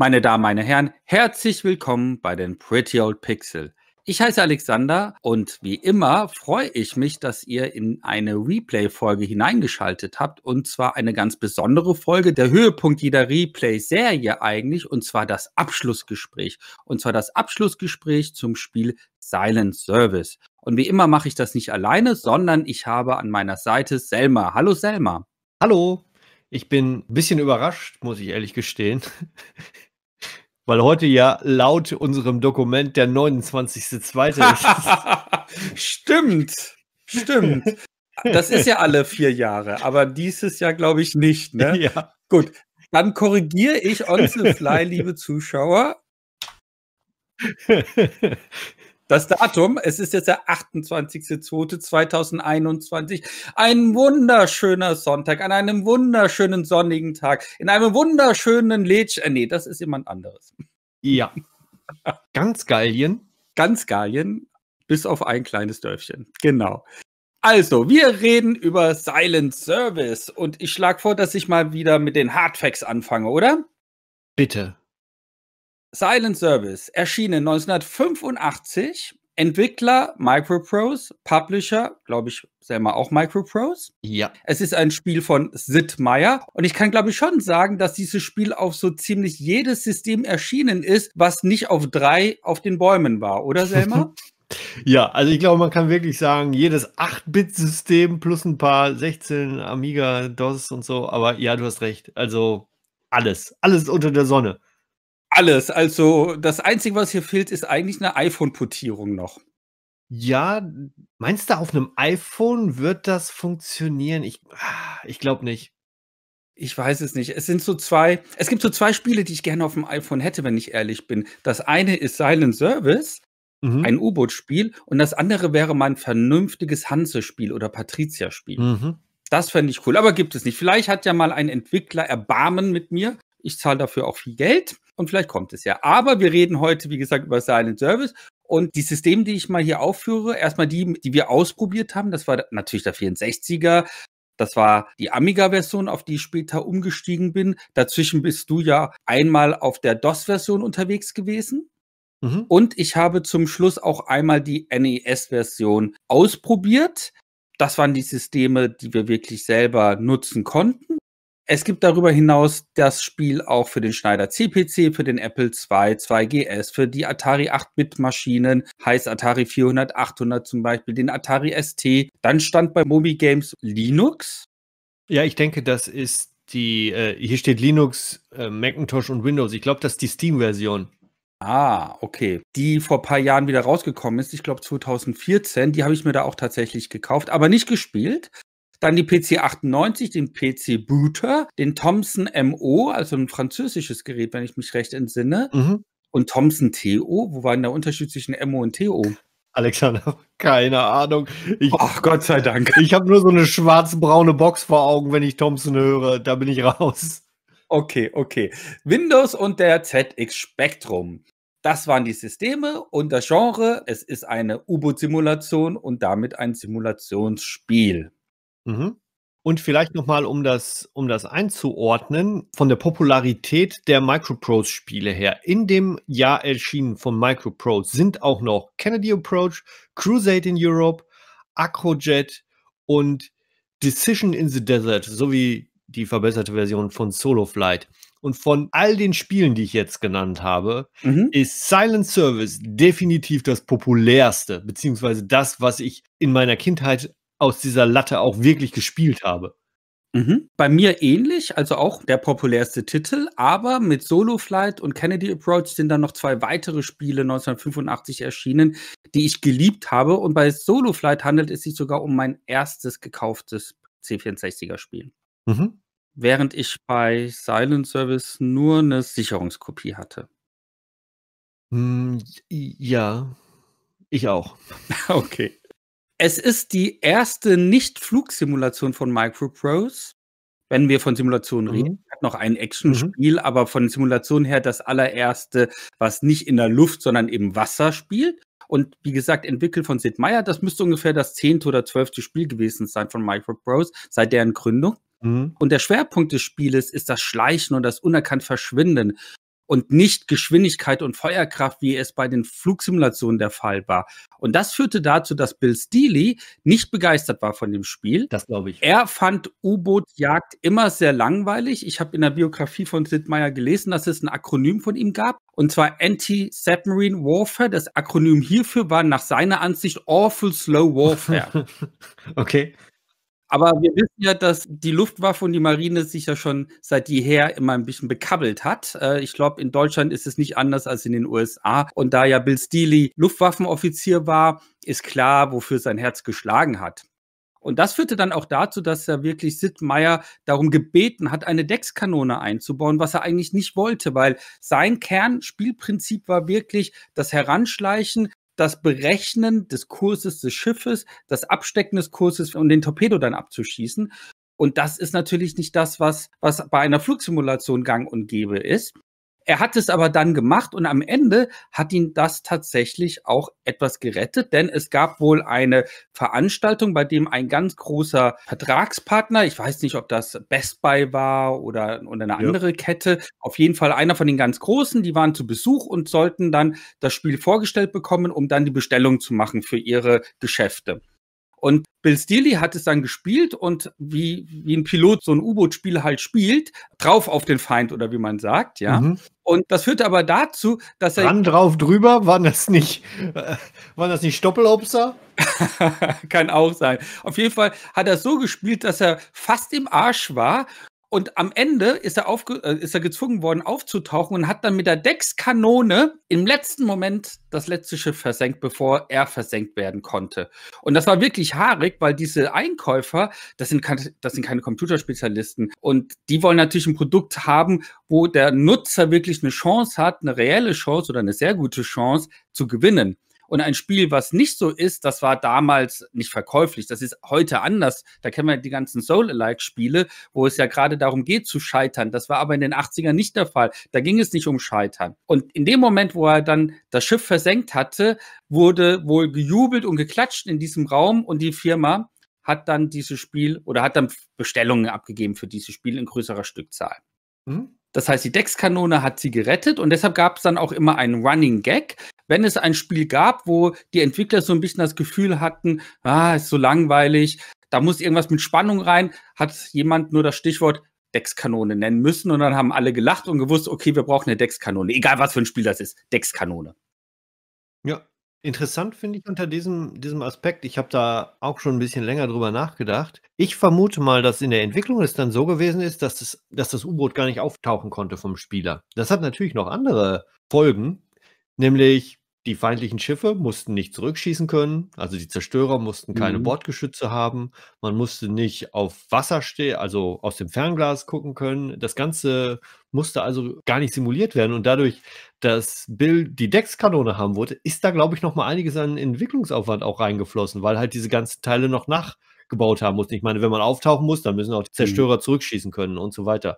Meine Damen, meine Herren, herzlich willkommen bei den Pretty Old Pixel. Ich heiße Alexander und wie immer freue ich mich, dass ihr in eine Replay-Folge hineingeschaltet habt und zwar eine ganz besondere Folge, der Höhepunkt jeder Replay-Serie eigentlich und zwar das Abschlussgespräch und zwar das Abschlussgespräch zum Spiel Silent Service. Und wie immer mache ich das nicht alleine, sondern ich habe an meiner Seite Selma. Hallo Selma. Hallo. Ich bin ein bisschen überrascht, muss ich ehrlich gestehen weil heute ja laut unserem Dokument der 29.2. ist. Stimmt, stimmt. Das ist ja alle vier Jahre, aber dieses Jahr glaube ich nicht. Ne? Ja. Gut, dann korrigiere ich on liebe Zuschauer. Das Datum, es ist jetzt der 28.02.2021. Ein wunderschöner Sonntag, an einem wunderschönen sonnigen Tag, in einem wunderschönen Lädchen. Äh, nee, das ist jemand anderes. Ja. Ganz Gallien. Ganz Gallien, bis auf ein kleines Dörfchen. Genau. Also, wir reden über Silent Service und ich schlage vor, dass ich mal wieder mit den Hardfacts anfange, oder? Bitte. Silent Service, erschienen 1985. Entwickler Microprose, Publisher, glaube ich, selber auch Microprose. Ja. Es ist ein Spiel von Sid Meier und ich kann, glaube ich, schon sagen, dass dieses Spiel auf so ziemlich jedes System erschienen ist, was nicht auf drei auf den Bäumen war, oder Selma? Ja, also ich glaube, man kann wirklich sagen, jedes 8-Bit-System plus ein paar 16 Amiga, DOS und so, aber ja, du hast recht. Also alles, alles unter der Sonne. Alles. Also das Einzige, was hier fehlt, ist eigentlich eine iPhone-Portierung noch. Ja, meinst du, auf einem iPhone wird das funktionieren? Ich, ah, ich glaube nicht. Ich weiß es nicht. Es sind so zwei, es gibt so zwei Spiele, die ich gerne auf dem iPhone hätte, wenn ich ehrlich bin. Das eine ist Silent Service, mhm. ein U-Boot-Spiel, und das andere wäre mein vernünftiges Hanse-Spiel oder Patricia-Spiel. Mhm. Das fände ich cool, aber gibt es nicht. Vielleicht hat ja mal ein Entwickler Erbarmen mit mir. Ich zahle dafür auch viel Geld und vielleicht kommt es ja. Aber wir reden heute, wie gesagt, über Silent Service und die Systeme, die ich mal hier aufführe, erstmal die, die wir ausprobiert haben, das war natürlich der 64er, das war die Amiga-Version, auf die ich später umgestiegen bin. Dazwischen bist du ja einmal auf der DOS-Version unterwegs gewesen. Mhm. Und ich habe zum Schluss auch einmal die NES-Version ausprobiert. Das waren die Systeme, die wir wirklich selber nutzen konnten. Es gibt darüber hinaus das Spiel auch für den Schneider CPC, für den Apple II, 2GS, für die Atari 8-Bit-Maschinen, heißt Atari 400, 800 zum Beispiel, den Atari ST. Dann stand bei Mobi Games Linux. Ja, ich denke, das ist die, äh, hier steht Linux, äh, Macintosh und Windows. Ich glaube, das ist die Steam-Version. Ah, okay. Die vor ein paar Jahren wieder rausgekommen ist, ich glaube 2014, die habe ich mir da auch tatsächlich gekauft, aber nicht gespielt. Dann die PC98, den PC Booter, den Thomson MO, also ein französisches Gerät, wenn ich mich recht entsinne. Mhm. Und Thomson TO. Wo war denn der Unterschied zwischen MO und TO? Alexander, keine Ahnung. Ich, Ach Gott sei Dank. Ich habe nur so eine schwarz-braune Box vor Augen, wenn ich Thomson höre. Da bin ich raus. Okay, okay. Windows und der ZX Spectrum. Das waren die Systeme und das Genre. Es ist eine U-Boot-Simulation und damit ein Simulationsspiel. Mhm. Und vielleicht nochmal, um das, um das einzuordnen, von der Popularität der Microprose-Spiele her. In dem Jahr erschienen von Microprose sind auch noch Kennedy Approach, Crusade in Europe, Acrojet und Decision in the Desert sowie die verbesserte Version von Solo Flight. Und von all den Spielen, die ich jetzt genannt habe, mhm. ist Silent Service definitiv das populärste, beziehungsweise das, was ich in meiner Kindheit aus dieser Latte auch wirklich gespielt habe. Mhm. Bei mir ähnlich, also auch der populärste Titel, aber mit Solo Flight und Kennedy Approach sind dann noch zwei weitere Spiele 1985 erschienen, die ich geliebt habe. Und bei Solo Flight handelt es sich sogar um mein erstes gekauftes C64er-Spiel. Mhm. Während ich bei Silent Service nur eine Sicherungskopie hatte. Hm, ja, ich auch. okay. Es ist die erste Nicht-Flugsimulation von Microprose, wenn wir von Simulationen mhm. reden. Hat noch ein mhm. Actionspiel, mhm. aber von Simulation her das allererste, was nicht in der Luft, sondern im Wasser spielt. Und wie gesagt, entwickelt von Sid Meier. Das müsste ungefähr das zehnte oder zwölfte Spiel gewesen sein von Microprose seit deren Gründung. Mhm. Und der Schwerpunkt des Spieles ist das Schleichen und das unerkannt Verschwinden und nicht Geschwindigkeit und Feuerkraft, wie es bei den Flugsimulationen der Fall war. Und das führte dazu, dass Bill Steely nicht begeistert war von dem Spiel. Das glaube ich. Er fand U-Boot-Jagd immer sehr langweilig. Ich habe in der Biografie von Sid Meier gelesen, dass es ein Akronym von ihm gab. Und zwar Anti-Submarine Warfare. Das Akronym hierfür war nach seiner Ansicht Awful Slow Warfare. okay. Aber wir wissen ja, dass die Luftwaffe und die Marine sich ja schon seit jeher immer ein bisschen bekabbelt hat. Äh, ich glaube, in Deutschland ist es nicht anders als in den USA. Und da ja Bill Steely Luftwaffenoffizier war, ist klar, wofür sein Herz geschlagen hat. Und das führte dann auch dazu, dass er wirklich Sid Meier darum gebeten hat, eine Deckskanone einzubauen, was er eigentlich nicht wollte, weil sein Kernspielprinzip war wirklich das Heranschleichen das Berechnen des Kurses des Schiffes, das Abstecken des Kurses und um den Torpedo dann abzuschießen. Und das ist natürlich nicht das, was, was bei einer Flugsimulation gang und gäbe ist. Er hat es aber dann gemacht und am Ende hat ihn das tatsächlich auch etwas gerettet, denn es gab wohl eine Veranstaltung, bei dem ein ganz großer Vertragspartner, ich weiß nicht, ob das Best Buy war oder, oder eine andere Kette, auf jeden Fall einer von den ganz großen, die waren zu Besuch und sollten dann das Spiel vorgestellt bekommen, um dann die Bestellung zu machen für ihre Geschäfte. Und Bill Steely hat es dann gespielt und wie, wie ein Pilot so ein U-Boot-Spiel halt spielt, drauf auf den Feind oder wie man sagt, ja. Mhm. Und das führte aber dazu, dass er. Dann drauf drüber, waren das nicht, äh, waren das nicht Stoppelhopser? Kann auch sein. Auf jeden Fall hat er es so gespielt, dass er fast im Arsch war und am Ende ist er, aufge äh, ist er gezwungen worden, aufzutauchen und hat dann mit der Deckskanone im letzten Moment das letzte Schiff versenkt, bevor er versenkt werden konnte. Und das war wirklich haarig, weil diese Einkäufer, das sind, das sind keine Computerspezialisten. Und die wollen natürlich ein Produkt haben, wo der Nutzer wirklich eine Chance hat, eine reelle Chance oder eine sehr gute Chance zu gewinnen. Und ein Spiel, was nicht so ist, das war damals nicht verkäuflich. Das ist heute anders. Da kennen wir die ganzen Soul-alike-Spiele, wo es ja gerade darum geht zu scheitern. Das war aber in den 80ern nicht der Fall. Da ging es nicht um Scheitern. Und in dem Moment, wo er dann das Schiff versenkt hatte, wurde wohl gejubelt und geklatscht in diesem Raum und die Firma hat dann dieses Spiel oder hat dann Bestellungen abgegeben für dieses Spiel in größerer Stückzahl. Mhm. Das heißt, die Deckskanone hat sie gerettet und deshalb gab es dann auch immer einen Running Gag, wenn es ein Spiel gab, wo die Entwickler so ein bisschen das Gefühl hatten, ah, ist so langweilig, da muss irgendwas mit Spannung rein, hat jemand nur das Stichwort Deckskanone nennen müssen und dann haben alle gelacht und gewusst, okay, wir brauchen eine Deckskanone, egal was für ein Spiel das ist, Deckskanone. Ja, Interessant finde ich unter diesem, diesem Aspekt, ich habe da auch schon ein bisschen länger drüber nachgedacht. Ich vermute mal, dass in der Entwicklung es dann so gewesen ist, dass das, dass das U-Boot gar nicht auftauchen konnte vom Spieler. Das hat natürlich noch andere Folgen, nämlich die feindlichen Schiffe mussten nicht zurückschießen können, also die Zerstörer mussten keine Mhm. Bordgeschütze haben. Man musste nicht auf Wasser stehen, also aus dem Fernglas gucken können. Das Ganze musste also gar nicht simuliert werden und dadurch, dass Bill die Deckskanone haben wollte, ist da, glaube ich, nochmal einiges an Entwicklungsaufwand auch reingeflossen, weil halt diese ganzen Teile noch nachgebaut haben mussten. Ich meine, wenn man auftauchen muss, dann müssen auch die Mhm. Zerstörer zurückschießen können und so weiter.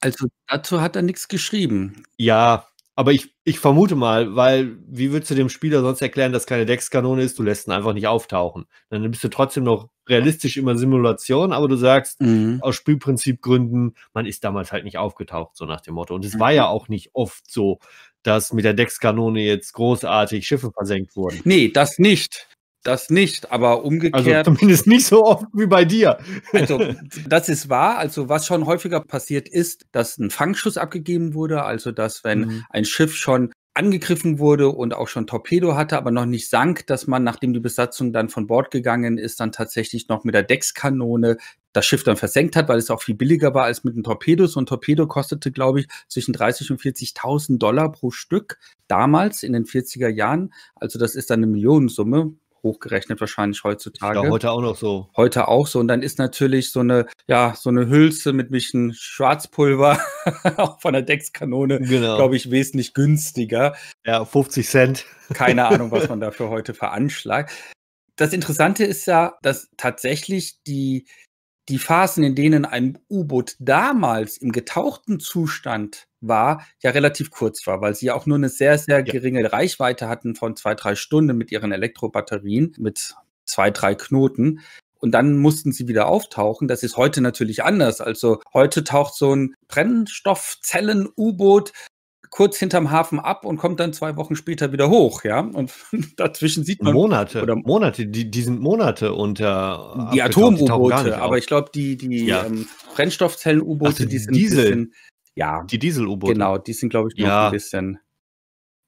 Also dazu hat er nichts geschrieben. Ja, aber ich, ich vermute mal, weil wie würdest du dem Spieler sonst erklären, dass keine Deckskanone ist? Du lässt ihn einfach nicht auftauchen. Dann bist du trotzdem noch realistisch immer Simulation, aber du sagst mhm. aus Spielprinzipgründen, man ist damals halt nicht aufgetaucht, so nach dem Motto. Und es mhm. war ja auch nicht oft so, dass mit der Deckskanone jetzt großartig Schiffe versenkt wurden. Nee, das nicht. Das nicht, aber also umgekehrt. Also zumindest nicht so oft wie bei dir. Also, das ist wahr. Also, was schon häufiger passiert ist, dass ein Fangschuss abgegeben wurde. Also, dass wenn mhm. ein Schiff schon angegriffen wurde und auch schon Torpedo hatte, aber noch nicht sank, dass man, nachdem die Besatzung dann von Bord gegangen ist, dann tatsächlich noch mit der Deckskanone das Schiff dann versenkt hat, weil es auch viel billiger war als mit einem Torpedo. So ein Torpedo kostete, glaube ich, zwischen 30 und 40.000 Dollar pro Stück damals in den 40er Jahren. Also das ist dann eine Millionensumme, hochgerechnet wahrscheinlich heutzutage. ja, heute auch noch so. Heute auch so. Und dann ist natürlich so eine, ja, so eine Hülse mit ein bisschen Schwarzpulver auch von der Deckskanone, genau. glaube ich, wesentlich günstiger. Ja, 50 Cent. Keine Ahnung, was man dafür heute veranschlagt. Das Interessante ist ja, dass tatsächlich die, die Phasen, in denen ein U-Boot damals im getauchten Zustand war, ja relativ kurz war, weil sie ja auch nur eine sehr, sehr geringe ja. Reichweite hatten von zwei, drei Stunden mit ihren Elektrobatterien, mit zwei, drei Knoten. Und dann mussten sie wieder auftauchen. Das ist heute natürlich anders. Also heute taucht so ein Brennstoffzellen-U-Boot kurz hinterm Hafen ab und kommt dann zwei Wochen später wieder hoch, ja. Und dazwischen sieht man Monate oder Monate, die, die sind Monate unter die Atom-U-Boote, aber ich glaube die die ja. ähm, Brennstoffzellen-U-Boote, also die, die sind Diesel. ein bisschen ja. Die Diesel-U-Boote. Genau, die sind, glaube ich, noch ja. ein bisschen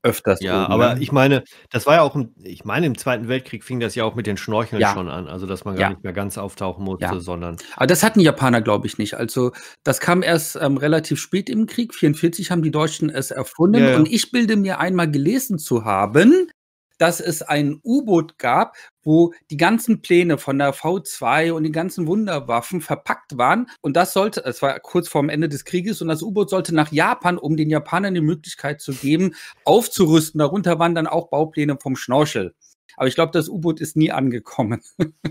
öfters. Ja, oben, aber ne? ich meine, das war ja auch, ich meine, im Zweiten Weltkrieg fing das ja auch mit den Schnorcheln ja. schon an, also dass man gar ja. nicht mehr ganz auftauchen musste, sondern. Aber das hatten Japaner, glaube ich, nicht. Also das kam erst ähm, relativ spät im Krieg. 44 haben die Deutschen es erfunden und ich bilde mir einmal gelesen zu haben, dass es ein U-Boot gab, wo die ganzen Pläne von der V2 und die ganzen Wunderwaffen verpackt waren. Und das sollte, es war kurz vorm Ende des Krieges, und das U-Boot sollte nach Japan, um den Japanern die Möglichkeit zu geben, aufzurüsten. Darunter waren dann auch Baupläne vom Schnorchel. Aber ich glaube, das U-Boot ist nie angekommen.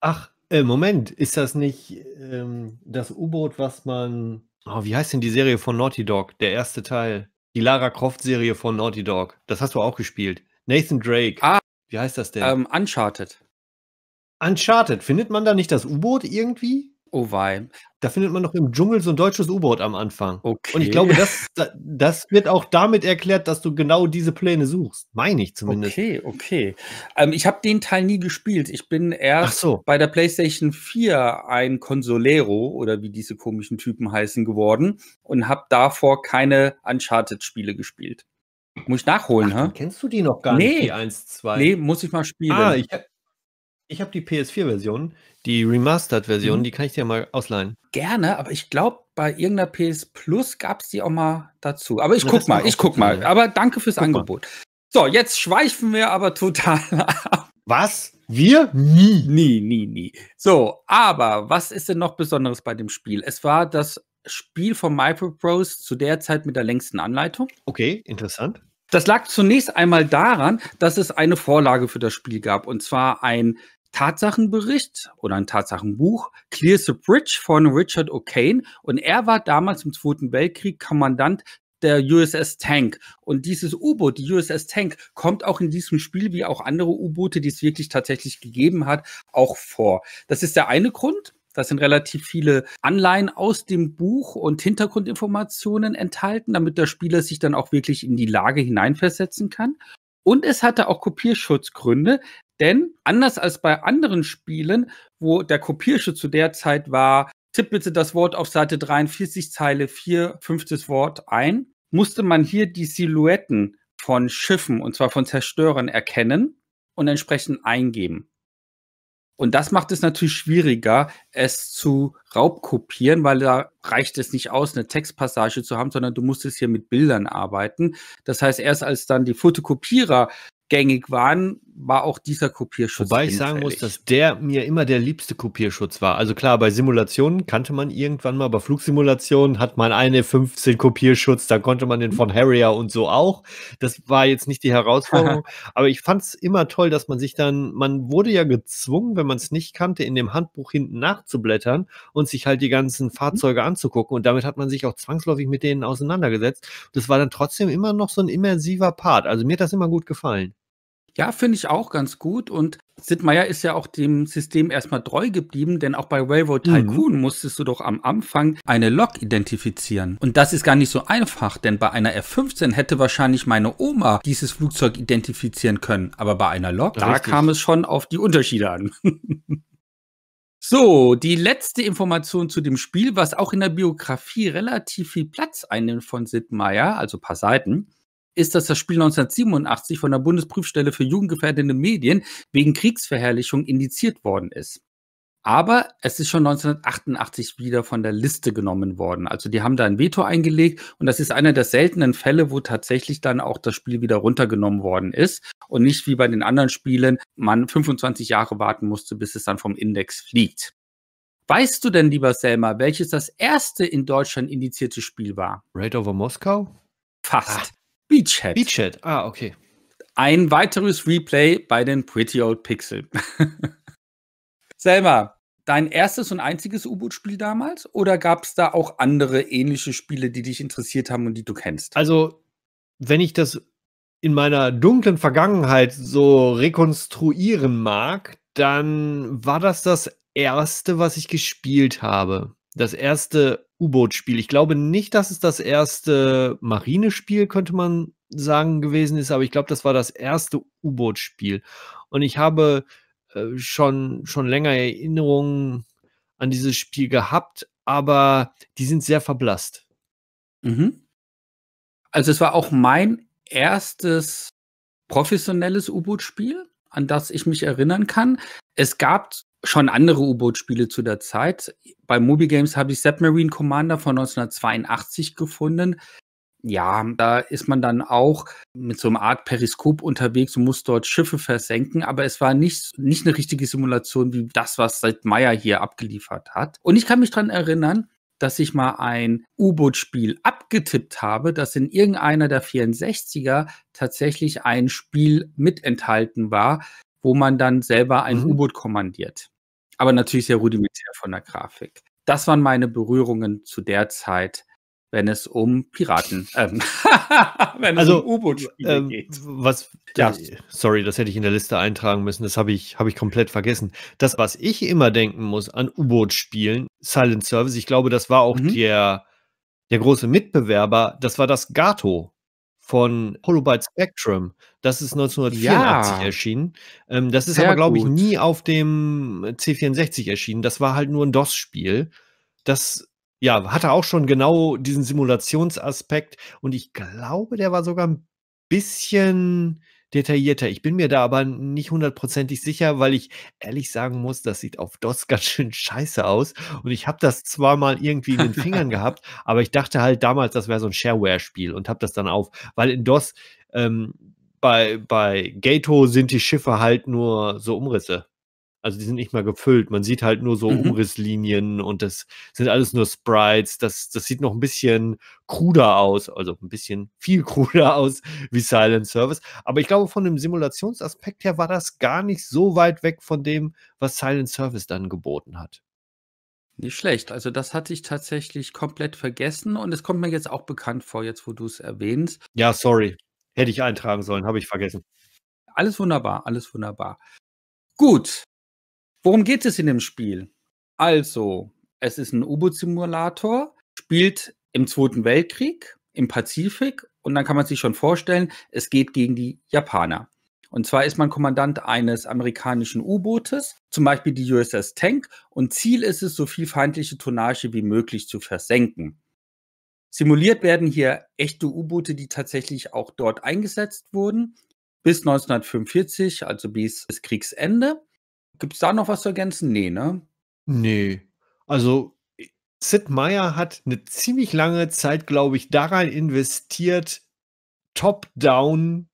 Ach, äh, Moment, ist das nicht ähm, das U-Boot, was man. Oh, wie heißt denn die Serie von Naughty Dog? Der erste Teil. Die Lara Croft-Serie von Naughty Dog. Das hast du auch gespielt. Nathan Drake. Ah. Wie heißt das denn? Ähm, Uncharted. Uncharted. Findet man da nicht das U-Boot irgendwie? Oh wei. Da findet man noch im Dschungel so ein deutsches U-Boot am Anfang. Okay. Und ich glaube, das, das wird auch damit erklärt, dass du genau diese Pläne suchst. Meine ich zumindest. Okay, okay. Ähm, ich habe den Teil nie gespielt. Ich bin erst so. bei der PlayStation 4 ein Consolero oder wie diese komischen Typen heißen geworden und habe davor keine Uncharted-Spiele gespielt. Muss ich nachholen, Ach, hä? Kennst du die noch gar nee. nicht? Die 1, 2. Nee, muss ich mal ah, spielen. Ah, ich, ich habe die PS4-Version. Die Remastered-Version, mhm. die kann ich dir mal ausleihen. Gerne, aber ich glaube, bei irgendeiner PS Plus gab es die auch mal dazu. Aber ich Na, guck mal, ich guck mal. Sein. Aber danke fürs guck Angebot. Mal. So, jetzt schweifen wir aber total ab. Was? Wir? Nie. Nie, nie, nie. So, aber was ist denn noch Besonderes bei dem Spiel? Es war das Spiel von Microprose zu der Zeit mit der längsten Anleitung. Okay, interessant. Das lag zunächst einmal daran, dass es eine Vorlage für das Spiel gab, und zwar ein Tatsachenbericht oder ein Tatsachenbuch Clears the Bridge von Richard O'Kane und er war damals im Zweiten Weltkrieg Kommandant der USS Tank. Und dieses U-Boot, die USS Tank, kommt auch in diesem Spiel, wie auch andere U-Boote, die es wirklich tatsächlich gegeben hat, auch vor. Das ist der eine Grund. Das sind relativ viele Anleihen aus dem Buch und Hintergrundinformationen enthalten, damit der Spieler sich dann auch wirklich in die Lage hineinversetzen kann. Und es hatte auch Kopierschutzgründe, denn anders als bei anderen Spielen, wo der Kopierschutz zu der Zeit war, tipp bitte das Wort auf Seite 43, Zeile 4, fünftes Wort ein, musste man hier die Silhouetten von Schiffen, und zwar von Zerstörern, erkennen und entsprechend eingeben. Und das macht es natürlich schwieriger, es zu raubkopieren, weil da reicht es nicht aus, eine Textpassage zu haben, sondern du musstest hier mit Bildern arbeiten. Das heißt, erst als dann die Fotokopierer gängig waren, war auch dieser Kopierschutz. Wobei ich sagen muss, dass der mir immer der liebste Kopierschutz war. Also klar, bei Simulationen kannte man irgendwann mal, bei Flugsimulationen hat man eine 15 Kopierschutz, da konnte man den von Harrier und so auch. Das war jetzt nicht die Herausforderung, aber ich fand es immer toll, dass man sich dann, man wurde ja gezwungen, wenn man es nicht kannte, in dem Handbuch hinten nachzublättern und sich halt die ganzen mhm. Fahrzeuge anzugucken und damit hat man sich auch zwangsläufig mit denen auseinandergesetzt. Das war dann trotzdem immer noch so ein immersiver Part. Also mir hat das immer gut gefallen. Ja, finde ich auch ganz gut. Und Sid Meier ist ja auch dem System erstmal treu geblieben, denn auch bei Railroad mhm. Tycoon mhm. musstest du doch am Anfang eine Lok identifizieren. Und das ist gar nicht so einfach, denn bei einer F-15 hätte wahrscheinlich meine Oma dieses Flugzeug identifizieren können. Aber bei einer Lok, Richtig. da kam es schon auf die Unterschiede an. So, die letzte Information zu dem Spiel, was auch in der Biografie relativ viel Platz einnimmt von Sid Meier, also ein paar Seiten ist, dass das Spiel 1987 von der Bundesprüfstelle für jugendgefährdende Medien wegen Kriegsverherrlichung indiziert worden ist. Aber es ist schon 1988 wieder von der Liste genommen worden. Also die haben da ein Veto eingelegt und das ist einer der seltenen Fälle, wo tatsächlich dann auch das Spiel wieder runtergenommen worden ist und nicht wie bei den anderen Spielen man 25 Jahre warten musste, bis es dann vom Index fliegt. Weißt du denn, lieber Selma, welches das erste in Deutschland indizierte Spiel war? Raid over Moskau? Fast. Ah. Beachhead. Beachhead, ah, okay. Ein weiteres Replay bei den Pretty Old Pixel. Selma, dein erstes und einziges U-Boot-Spiel damals? Oder gab es da auch andere ähnliche Spiele, die dich interessiert haben und die du kennst? Also, wenn ich das in meiner dunklen Vergangenheit so rekonstruieren mag, dann war das das erste, was ich gespielt habe das erste U-Boot-Spiel. Ich glaube nicht, dass es das erste Marinespiel, könnte man sagen, gewesen ist, aber ich glaube, das war das erste U-Boot-Spiel. Und ich habe äh, schon, schon länger Erinnerungen an dieses Spiel gehabt, aber die sind sehr verblasst. Mhm. Also es war auch mein erstes professionelles U-Boot-Spiel, an das ich mich erinnern kann. Es gab schon andere U-Boot-Spiele zu der Zeit. Bei Moby Games habe ich Submarine Commander von 1982 gefunden. Ja, da ist man dann auch mit so einer Art Periskop unterwegs und muss dort Schiffe versenken, aber es war nicht, nicht eine richtige Simulation wie das, was seit Meyer hier abgeliefert hat. Und ich kann mich daran erinnern, dass ich mal ein U-Boot-Spiel abgetippt habe, dass in irgendeiner der 64er tatsächlich ein Spiel mit enthalten war, wo man dann selber ein mhm. U-Boot kommandiert aber natürlich sehr rudimentär von der Grafik. Das waren meine Berührungen zu der Zeit, wenn es um Piraten, ähm, wenn es also, um U-Boot-Spiele ähm, geht. Was, ja. Äh, sorry, das hätte ich in der Liste eintragen müssen. Das habe ich, hab ich komplett vergessen. Das, was ich immer denken muss an U-Boot-Spielen, Silent Service, ich glaube, das war auch mhm. der, der große Mitbewerber, das war das Gato von Holobyte Spectrum. Das ist 1984 ja. erschienen. Ähm, das ist Sehr aber, glaube ich, nie auf dem äh, C64 erschienen. Das war halt nur ein DOS-Spiel. Das ja, hatte auch schon genau diesen Simulationsaspekt. Und ich glaube, der war sogar ein bisschen detaillierter. Ich bin mir da aber nicht hundertprozentig sicher, weil ich ehrlich sagen muss, das sieht auf DOS ganz schön scheiße aus. Und ich habe das zwar mal irgendwie in den Fingern gehabt, aber ich dachte halt damals, das wäre so ein Shareware-Spiel und habe das dann auf, weil in DOS ähm, bei, bei Gato sind die Schiffe halt nur so Umrisse. Also die sind nicht mal gefüllt. Man sieht halt nur so mhm. Umrisslinien und das sind alles nur Sprites. Das, das sieht noch ein bisschen kruder aus, also ein bisschen viel kruder aus wie Silent Service. Aber ich glaube, von dem Simulationsaspekt her war das gar nicht so weit weg von dem, was Silent Service dann geboten hat. Nicht schlecht. Also das hatte ich tatsächlich komplett vergessen und es kommt mir jetzt auch bekannt vor, jetzt wo du es erwähnst. Ja, sorry. Hätte ich eintragen sollen, habe ich vergessen. Alles wunderbar, alles wunderbar. Gut, Worum geht es in dem Spiel? Also, es ist ein U-Boot-Simulator, spielt im Zweiten Weltkrieg, im Pazifik und dann kann man sich schon vorstellen, es geht gegen die Japaner. Und zwar ist man Kommandant eines amerikanischen U-Bootes, zum Beispiel die USS Tank, und Ziel ist es, so viel feindliche Tonnage wie möglich zu versenken. Simuliert werden hier echte U-Boote, die tatsächlich auch dort eingesetzt wurden, bis 1945, also bis Kriegsende. Gibt es da noch was zu ergänzen? Nee, ne? Nee. Also Sid Meier hat eine ziemlich lange Zeit, glaube ich, daran investiert, top-down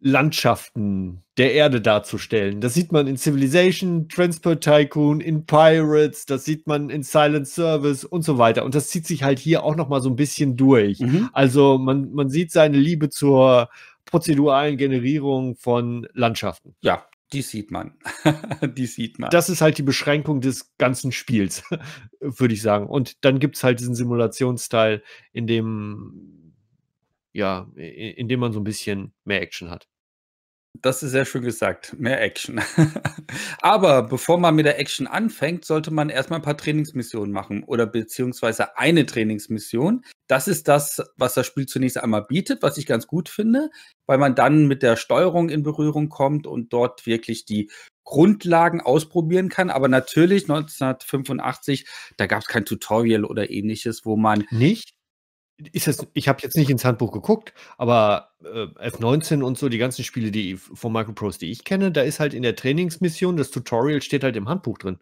Landschaften der Erde darzustellen. Das sieht man in Civilization, Transport Tycoon, in Pirates, das sieht man in Silent Service und so weiter. Und das zieht sich halt hier auch noch mal so ein bisschen durch. Mhm. Also man, man sieht seine Liebe zur prozeduralen Generierung von Landschaften. Ja, die sieht man. die sieht man. Das ist halt die Beschränkung des ganzen Spiels, würde ich sagen. Und dann gibt es halt diesen Simulationsteil, in dem, ja, in dem man so ein bisschen mehr Action hat. Das ist sehr schön gesagt. Mehr Action. Aber bevor man mit der Action anfängt, sollte man erstmal ein paar Trainingsmissionen machen oder beziehungsweise eine Trainingsmission. Das ist das, was das Spiel zunächst einmal bietet, was ich ganz gut finde, weil man dann mit der Steuerung in Berührung kommt und dort wirklich die Grundlagen ausprobieren kann. Aber natürlich 1985, da gab es kein Tutorial oder ähnliches, wo man. Nicht? ist jetzt, ich habe jetzt nicht ins Handbuch geguckt, aber äh, F19 und so, die ganzen Spiele die von Microprose, die ich kenne, da ist halt in der Trainingsmission, das Tutorial steht halt im Handbuch drin.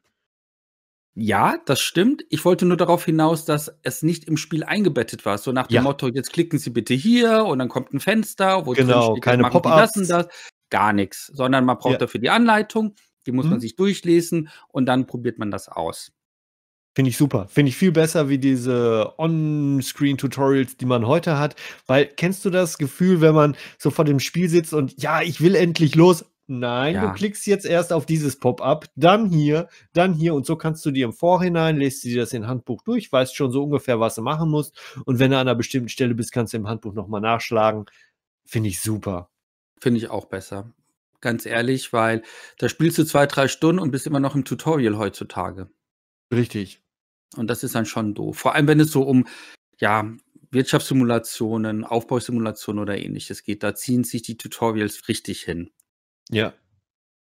Ja, das stimmt. Ich wollte nur darauf hinaus, dass es nicht im Spiel eingebettet war. So nach dem ja. Motto, jetzt klicken Sie bitte hier und dann kommt ein Fenster, wo genau, steht, keine Pop-ups. Gar nichts, sondern man braucht ja. dafür die Anleitung, die muss hm. man mhm. sich durchlesen und dann probiert man das aus. Finde ich super. Finde ich viel besser wie diese On-Screen-Tutorials, die man heute hat. Weil kennst du das Gefühl, wenn man so vor dem Spiel sitzt und ja, ich will endlich los, Nein, ja. du klickst jetzt erst auf dieses Pop-up, dann hier, dann hier und so kannst du dir im Vorhinein, lest dir das in Handbuch durch, weißt schon so ungefähr, was du machen musst und wenn du an einer bestimmten Stelle bist, kannst du im Handbuch nochmal nachschlagen. Finde ich super. Finde ich auch besser. Ganz ehrlich, weil da spielst du zwei, drei Stunden und bist immer noch im Tutorial heutzutage. Richtig. Und das ist dann schon doof. Vor allem, wenn es so um, ja, Wirtschaftssimulationen, Aufbausimulationen oder ähnliches geht. Da ziehen sich die Tutorials richtig hin. Ja.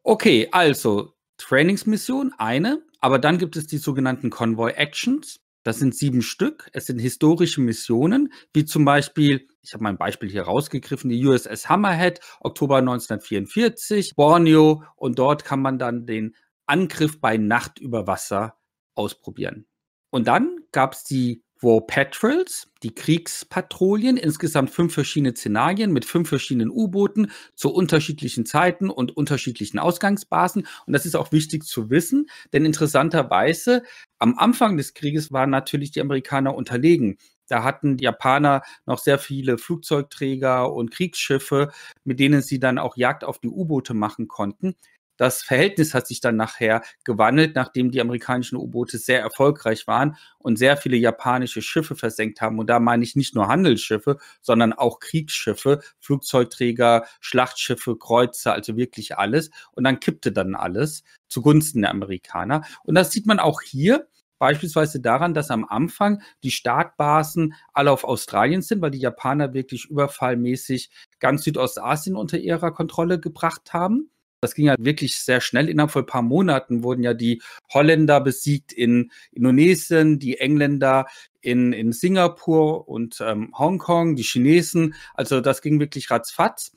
Okay, also Trainingsmission eine, aber dann gibt es die sogenannten Convoy Actions. Das sind sieben Stück. Es sind historische Missionen, wie zum Beispiel, ich habe mein Beispiel hier rausgegriffen, die USS Hammerhead, Oktober 1944, Borneo. Und dort kann man dann den Angriff bei Nacht über Wasser ausprobieren. Und dann gab es die War Patrols, die Kriegspatrouillen, insgesamt fünf verschiedene Szenarien mit fünf verschiedenen U-Booten zu unterschiedlichen Zeiten und unterschiedlichen Ausgangsbasen. Und das ist auch wichtig zu wissen, denn interessanterweise am Anfang des Krieges waren natürlich die Amerikaner unterlegen. Da hatten die Japaner noch sehr viele Flugzeugträger und Kriegsschiffe, mit denen sie dann auch Jagd auf die U-Boote machen konnten. Das Verhältnis hat sich dann nachher gewandelt, nachdem die amerikanischen U-Boote sehr erfolgreich waren und sehr viele japanische Schiffe versenkt haben. Und da meine ich nicht nur Handelsschiffe, sondern auch Kriegsschiffe, Flugzeugträger, Schlachtschiffe, Kreuzer, also wirklich alles. Und dann kippte dann alles zugunsten der Amerikaner. Und das sieht man auch hier beispielsweise daran, dass am Anfang die Startbasen alle auf Australien sind, weil die Japaner wirklich überfallmäßig ganz Südostasien unter ihrer Kontrolle gebracht haben. Das ging ja wirklich sehr schnell. Innerhalb von ein paar Monaten wurden ja die Holländer besiegt in Indonesien, die Engländer in, in Singapur und ähm, Hongkong, die Chinesen. Also das ging wirklich ratzfatz.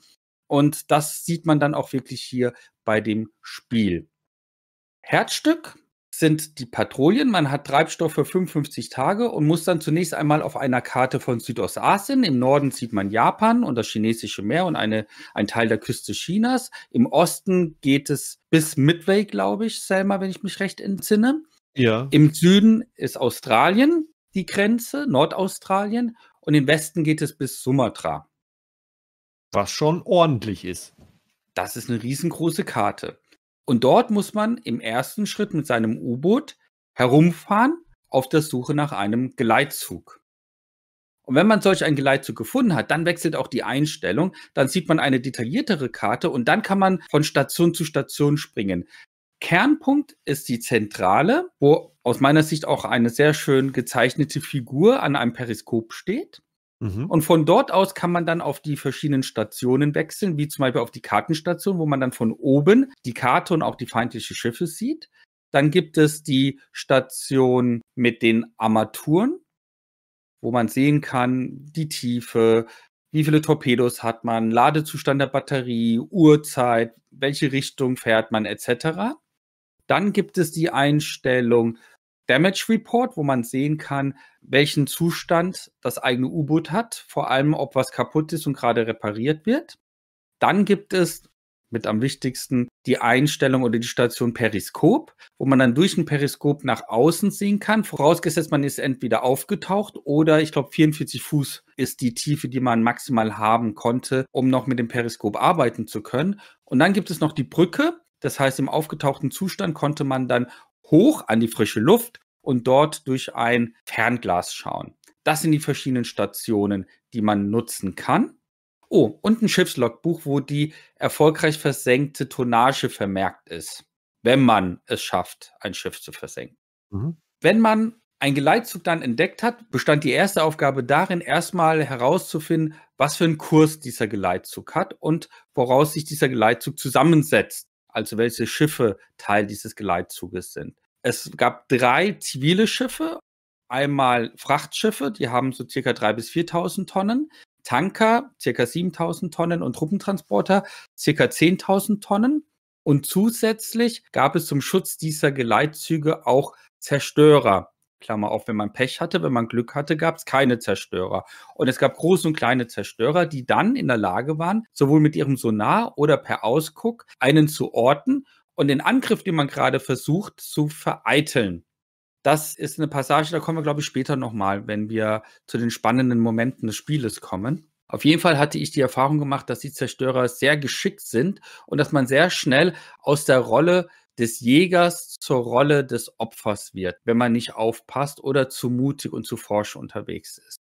Und das sieht man dann auch wirklich hier bei dem Spiel. Herzstück sind die Patrouillen. Man hat Treibstoff für 55 Tage und muss dann zunächst einmal auf einer Karte von Südostasien. Im Norden sieht man Japan und das chinesische Meer und eine, ein Teil der Küste Chinas. Im Osten geht es bis Midway, glaube ich, Selma, wenn ich mich recht entsinne. Ja. Im Süden ist Australien die Grenze, Nordaustralien. Und im Westen geht es bis Sumatra. Was schon ordentlich ist. Das ist eine riesengroße Karte. Und dort muss man im ersten Schritt mit seinem U-Boot herumfahren auf der Suche nach einem Geleitzug. Und wenn man solch einen Geleitzug gefunden hat, dann wechselt auch die Einstellung, dann sieht man eine detailliertere Karte und dann kann man von Station zu Station springen. Kernpunkt ist die Zentrale, wo aus meiner Sicht auch eine sehr schön gezeichnete Figur an einem Periskop steht. Mhm. Und von dort aus kann man dann auf die verschiedenen Stationen wechseln, wie zum Beispiel auf die Kartenstation, wo man dann von oben die Karte und auch die feindlichen Schiffe sieht. Dann gibt es die Station mit den Armaturen, wo man sehen kann, die Tiefe, wie viele Torpedos hat man, Ladezustand der Batterie, Uhrzeit, welche Richtung fährt man etc. Dann gibt es die Einstellung Damage Report, wo man sehen kann, welchen Zustand das eigene U-Boot hat, vor allem ob was kaputt ist und gerade repariert wird. Dann gibt es mit am wichtigsten die Einstellung oder die Station Periskop, wo man dann durch ein Periskop nach außen sehen kann, vorausgesetzt man ist entweder aufgetaucht oder ich glaube 44 Fuß ist die Tiefe, die man maximal haben konnte, um noch mit dem Periskop arbeiten zu können. Und dann gibt es noch die Brücke, das heißt, im aufgetauchten Zustand konnte man dann hoch an die frische Luft und dort durch ein Fernglas schauen. Das sind die verschiedenen Stationen, die man nutzen kann. Oh, und ein Schiffslogbuch, wo die erfolgreich versenkte Tonnage vermerkt ist, wenn man es schafft, ein Schiff zu versenken. Mhm. Wenn man ein Geleitzug dann entdeckt hat, bestand die erste Aufgabe darin, erstmal herauszufinden, was für einen Kurs dieser Geleitzug hat und woraus sich dieser Geleitzug zusammensetzt also welche Schiffe Teil dieses Geleitzuges sind. Es gab drei zivile Schiffe, einmal Frachtschiffe, die haben so circa 3.000 bis 4.000 Tonnen, Tanker circa 7.000 Tonnen und Truppentransporter circa 10.000 Tonnen. Und zusätzlich gab es zum Schutz dieser Geleitzüge auch Zerstörer. Klammer auf, wenn man Pech hatte, wenn man Glück hatte, gab es keine Zerstörer. Und es gab große und kleine Zerstörer, die dann in der Lage waren, sowohl mit ihrem Sonar oder per Ausguck einen zu orten und den Angriff, den man gerade versucht, zu vereiteln. Das ist eine Passage, da kommen wir, glaube ich, später nochmal, wenn wir zu den spannenden Momenten des Spieles kommen. Auf jeden Fall hatte ich die Erfahrung gemacht, dass die Zerstörer sehr geschickt sind und dass man sehr schnell aus der Rolle des Jägers zur Rolle des Opfers wird, wenn man nicht aufpasst oder zu mutig und zu forsch unterwegs ist.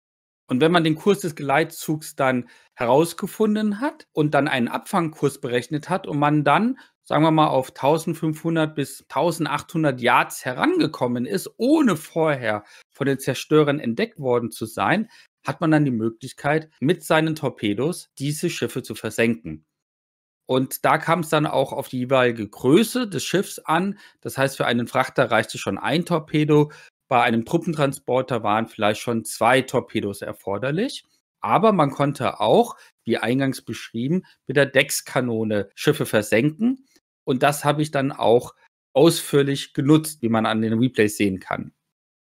Und wenn man den Kurs des Geleitzugs dann herausgefunden hat und dann einen Abfangkurs berechnet hat und man dann, sagen wir mal, auf 1500 bis 1800 Yards herangekommen ist, ohne vorher von den Zerstörern entdeckt worden zu sein, hat man dann die Möglichkeit, mit seinen Torpedos diese Schiffe zu versenken. Und da kam es dann auch auf die jeweilige Größe des Schiffs an. Das heißt, für einen Frachter reichte schon ein Torpedo. Bei einem Truppentransporter waren vielleicht schon zwei Torpedos erforderlich. Aber man konnte auch, wie eingangs beschrieben, mit der Deckskanone Schiffe versenken. Und das habe ich dann auch ausführlich genutzt, wie man an den Replays sehen kann.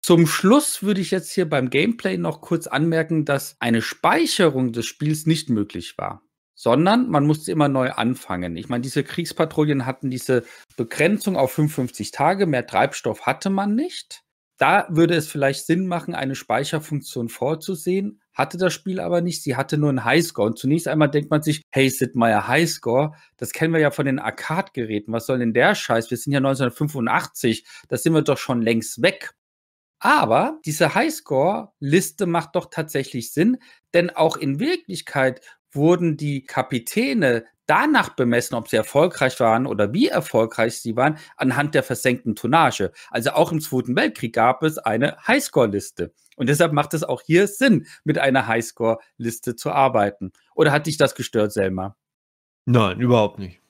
Zum Schluss würde ich jetzt hier beim Gameplay noch kurz anmerken, dass eine Speicherung des Spiels nicht möglich war sondern man musste immer neu anfangen. Ich meine, diese Kriegspatrouillen hatten diese Begrenzung auf 55 Tage, mehr Treibstoff hatte man nicht. Da würde es vielleicht Sinn machen, eine Speicherfunktion vorzusehen, hatte das Spiel aber nicht, sie hatte nur einen Highscore. Und zunächst einmal denkt man sich, hey, Sid Meier Highscore, das kennen wir ja von den Arcade-Geräten, was soll denn der Scheiß? Wir sind ja 1985, da sind wir doch schon längst weg. Aber diese Highscore-Liste macht doch tatsächlich Sinn, denn auch in Wirklichkeit wurden die Kapitäne danach bemessen, ob sie erfolgreich waren oder wie erfolgreich sie waren, anhand der versenkten Tonnage. Also auch im Zweiten Weltkrieg gab es eine Highscore-Liste. Und deshalb macht es auch hier Sinn, mit einer Highscore-Liste zu arbeiten. Oder hat dich das gestört, Selma? Nein, überhaupt nicht.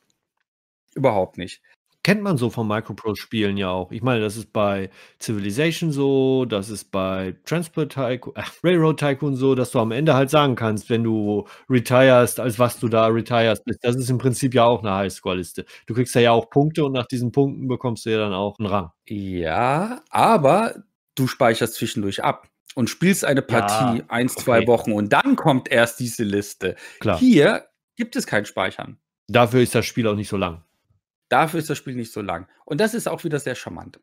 Überhaupt nicht kennt man so von Microprose-Spielen ja auch. Ich meine, das ist bei Civilization so, das ist bei Transport Tycoon, äh, Railroad Tycoon so, dass du am Ende halt sagen kannst, wenn du retirest, als was du da retirest bist. Das ist im Prinzip ja auch eine Highscore-Liste. Du kriegst ja auch Punkte und nach diesen Punkten bekommst du ja dann auch einen Rang. Ja, aber du speicherst zwischendurch ab und spielst eine Partie ja, eins, okay. zwei Wochen und dann kommt erst diese Liste. Klar. Hier gibt es kein Speichern. Dafür ist das Spiel auch nicht so lang. Dafür ist das Spiel nicht so lang. Und das ist auch wieder sehr charmant.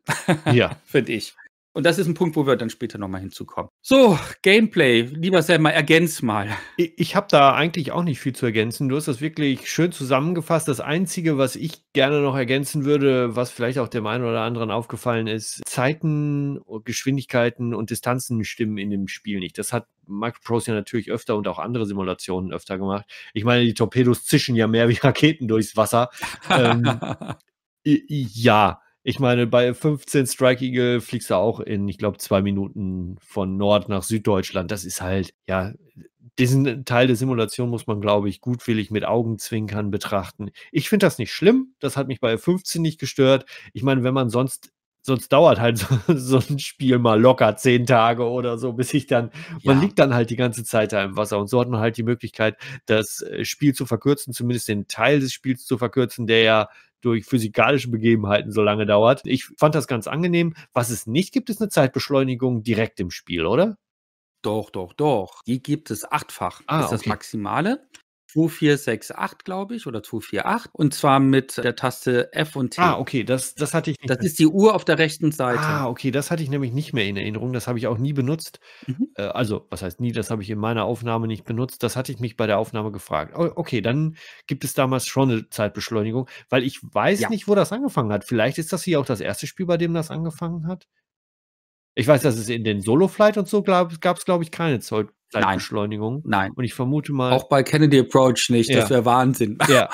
Ja. Finde ich. Und das ist ein Punkt, wo wir dann später nochmal hinzukommen. So, Gameplay. Lieber Sam, mal ergänz mal. Ich, habe da eigentlich auch nicht viel zu ergänzen. Du hast das wirklich schön zusammengefasst. Das Einzige, was ich gerne noch ergänzen würde, was vielleicht auch dem einen oder anderen aufgefallen ist, Zeiten, Geschwindigkeiten und Distanzen stimmen in dem Spiel nicht. Das hat Microprose ja natürlich öfter und auch andere Simulationen öfter gemacht. Ich meine, die Torpedos zischen ja mehr wie Raketen durchs Wasser. ähm, ja, ich meine, bei 15 Strike Eagle fliegst du auch in, ich glaube, zwei Minuten von Nord nach Süddeutschland. Das ist halt, ja, diesen Teil der Simulation muss man, glaube ich, gutwillig mit Augenzwinkern betrachten. Ich finde das nicht schlimm. Das hat mich bei 15 nicht gestört. Ich meine, wenn man sonst sonst dauert halt so, so, ein Spiel mal locker zehn Tage oder so, bis ich dann, ja. man liegt dann halt die ganze Zeit da im Wasser und so hat man halt die Möglichkeit, das äh, Spiel zu verkürzen, zumindest den Teil des Spiels zu verkürzen, der ja durch physikalische Begebenheiten so lange dauert. Ich fand das ganz angenehm. Was es nicht gibt, ist eine Zeitbeschleunigung direkt im Spiel, oder? Doch, doch, doch. Die gibt es achtfach. Ah, ist das Maximale. 2468, glaube ich, oder 248. Und zwar mit der Taste F und T. Ah, okay, das, das hatte ich nicht. Das mehr. ist die Uhr auf der rechten Seite. Ah, okay, das hatte ich nämlich nicht mehr in Erinnerung. Das habe ich auch nie benutzt. Mhm. Äh, also, was heißt nie? Das habe ich in meiner Aufnahme nicht benutzt. Das hatte ich mich bei der Aufnahme gefragt. Okay, dann gibt es damals schon eine Zeitbeschleunigung, weil ich weiß ja. nicht, wo das angefangen hat. Vielleicht ist das hier auch das erste Spiel, bei dem das angefangen hat. Ich weiß, dass es in den Solo-Flight und so gab es, glaube ich, keine Zeug Gleitbeschleunigung. Nein. Nein. Und ich vermute mal. Auch bei Kennedy Approach nicht. Ja. Das wäre Wahnsinn. Ja.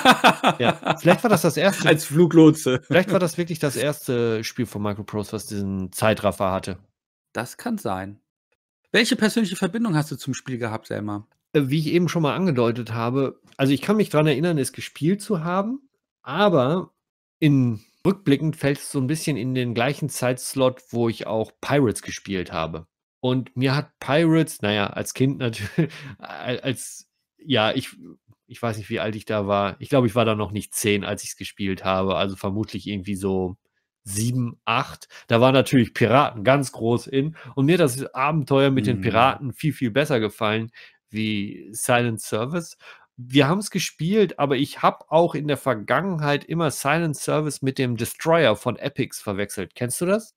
ja. Vielleicht war das das erste. Als Fluglotse. Vielleicht war das wirklich das erste Spiel von Microprose, was diesen Zeitraffer hatte. Das kann sein. Welche persönliche Verbindung hast du zum Spiel gehabt, Selma? Äh, wie ich eben schon mal angedeutet habe, also ich kann mich daran erinnern, es gespielt zu haben, aber in rückblickend fällt es so ein bisschen in den gleichen Zeitslot, wo ich auch Pirates gespielt habe. Und mir hat Pirates, naja, als Kind natürlich, als, ja, ich, ich weiß nicht, wie alt ich da war. Ich glaube, ich war da noch nicht zehn, als ich es gespielt habe. Also vermutlich irgendwie so sieben, acht. Da waren natürlich Piraten ganz groß in. Und mir hat das Abenteuer mit mhm. den Piraten viel, viel besser gefallen wie Silent Service. Wir haben es gespielt, aber ich habe auch in der Vergangenheit immer Silent Service mit dem Destroyer von Epics verwechselt. Kennst du das?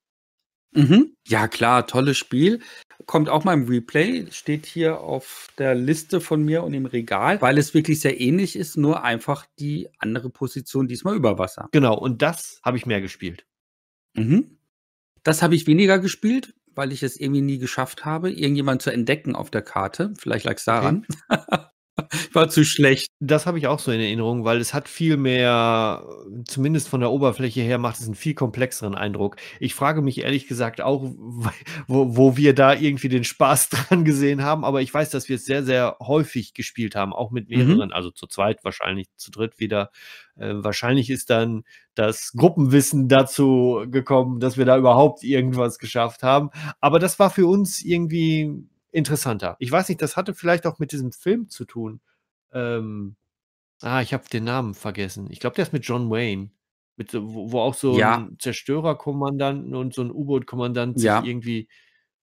Mhm. Ja, klar, tolles Spiel. Kommt auch mal im Replay, steht hier auf der Liste von mir und im Regal, weil es wirklich sehr ähnlich ist, nur einfach die andere Position diesmal über Wasser. Genau, und das habe ich mehr gespielt. Mhm. Das habe ich weniger gespielt, weil ich es irgendwie nie geschafft habe, irgendjemand zu entdecken auf der Karte. Vielleicht lag es daran. Okay. war zu schlecht. Das habe ich auch so in Erinnerung, weil es hat viel mehr, zumindest von der Oberfläche her, macht es einen viel komplexeren Eindruck. Ich frage mich ehrlich gesagt auch, wo, wo wir da irgendwie den Spaß dran gesehen haben, aber ich weiß, dass wir es sehr, sehr häufig gespielt haben, auch mit mhm. mehreren, mhm. also zu zweit wahrscheinlich, zu dritt wieder. Äh, wahrscheinlich ist dann das Gruppenwissen dazu gekommen, dass wir da überhaupt irgendwas geschafft haben. Aber das war für uns irgendwie interessanter. Ich weiß nicht, das hatte vielleicht auch mit diesem Film zu tun. Ähm, ah, ich habe den Namen vergessen. Ich glaube, der ist mit John Wayne. Mit, wo, wo auch so ja. ein Zerstörerkommandanten und so ein U-Boot-Kommandant ja. sich irgendwie.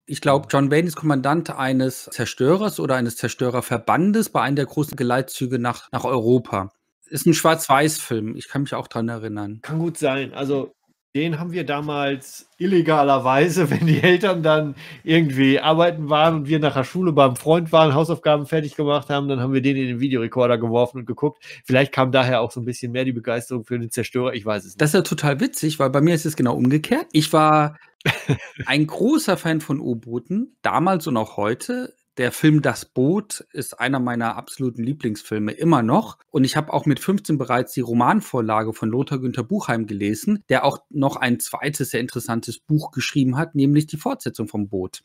Ich glaube, John Wayne ist Kommandant eines Zerstörers oder eines Zerstörerverbandes bei einem der großen Geleitzüge nach, nach Europa. Ist ein Schwarz-Weiß-Film. Ich kann mich auch dran erinnern. Kann gut sein. Also den haben wir damals illegalerweise, wenn die Eltern dann irgendwie arbeiten waren und wir nach der Schule beim Freund waren, Hausaufgaben fertig gemacht haben, dann haben wir den in den Videorekorder geworfen und geguckt. Vielleicht kam daher auch so ein bisschen mehr die Begeisterung für den Zerstörer, ich weiß es nicht. Das ist ja total witzig, weil bei mir ist es genau umgekehrt. Ich war ein großer Fan von U-Booten, damals und auch heute. Der Film Das Boot ist einer meiner absoluten Lieblingsfilme immer noch. Und ich habe auch mit 15 bereits die Romanvorlage von Lothar Günther Buchheim gelesen, der auch noch ein zweites sehr interessantes Buch geschrieben hat, nämlich die Fortsetzung vom Boot.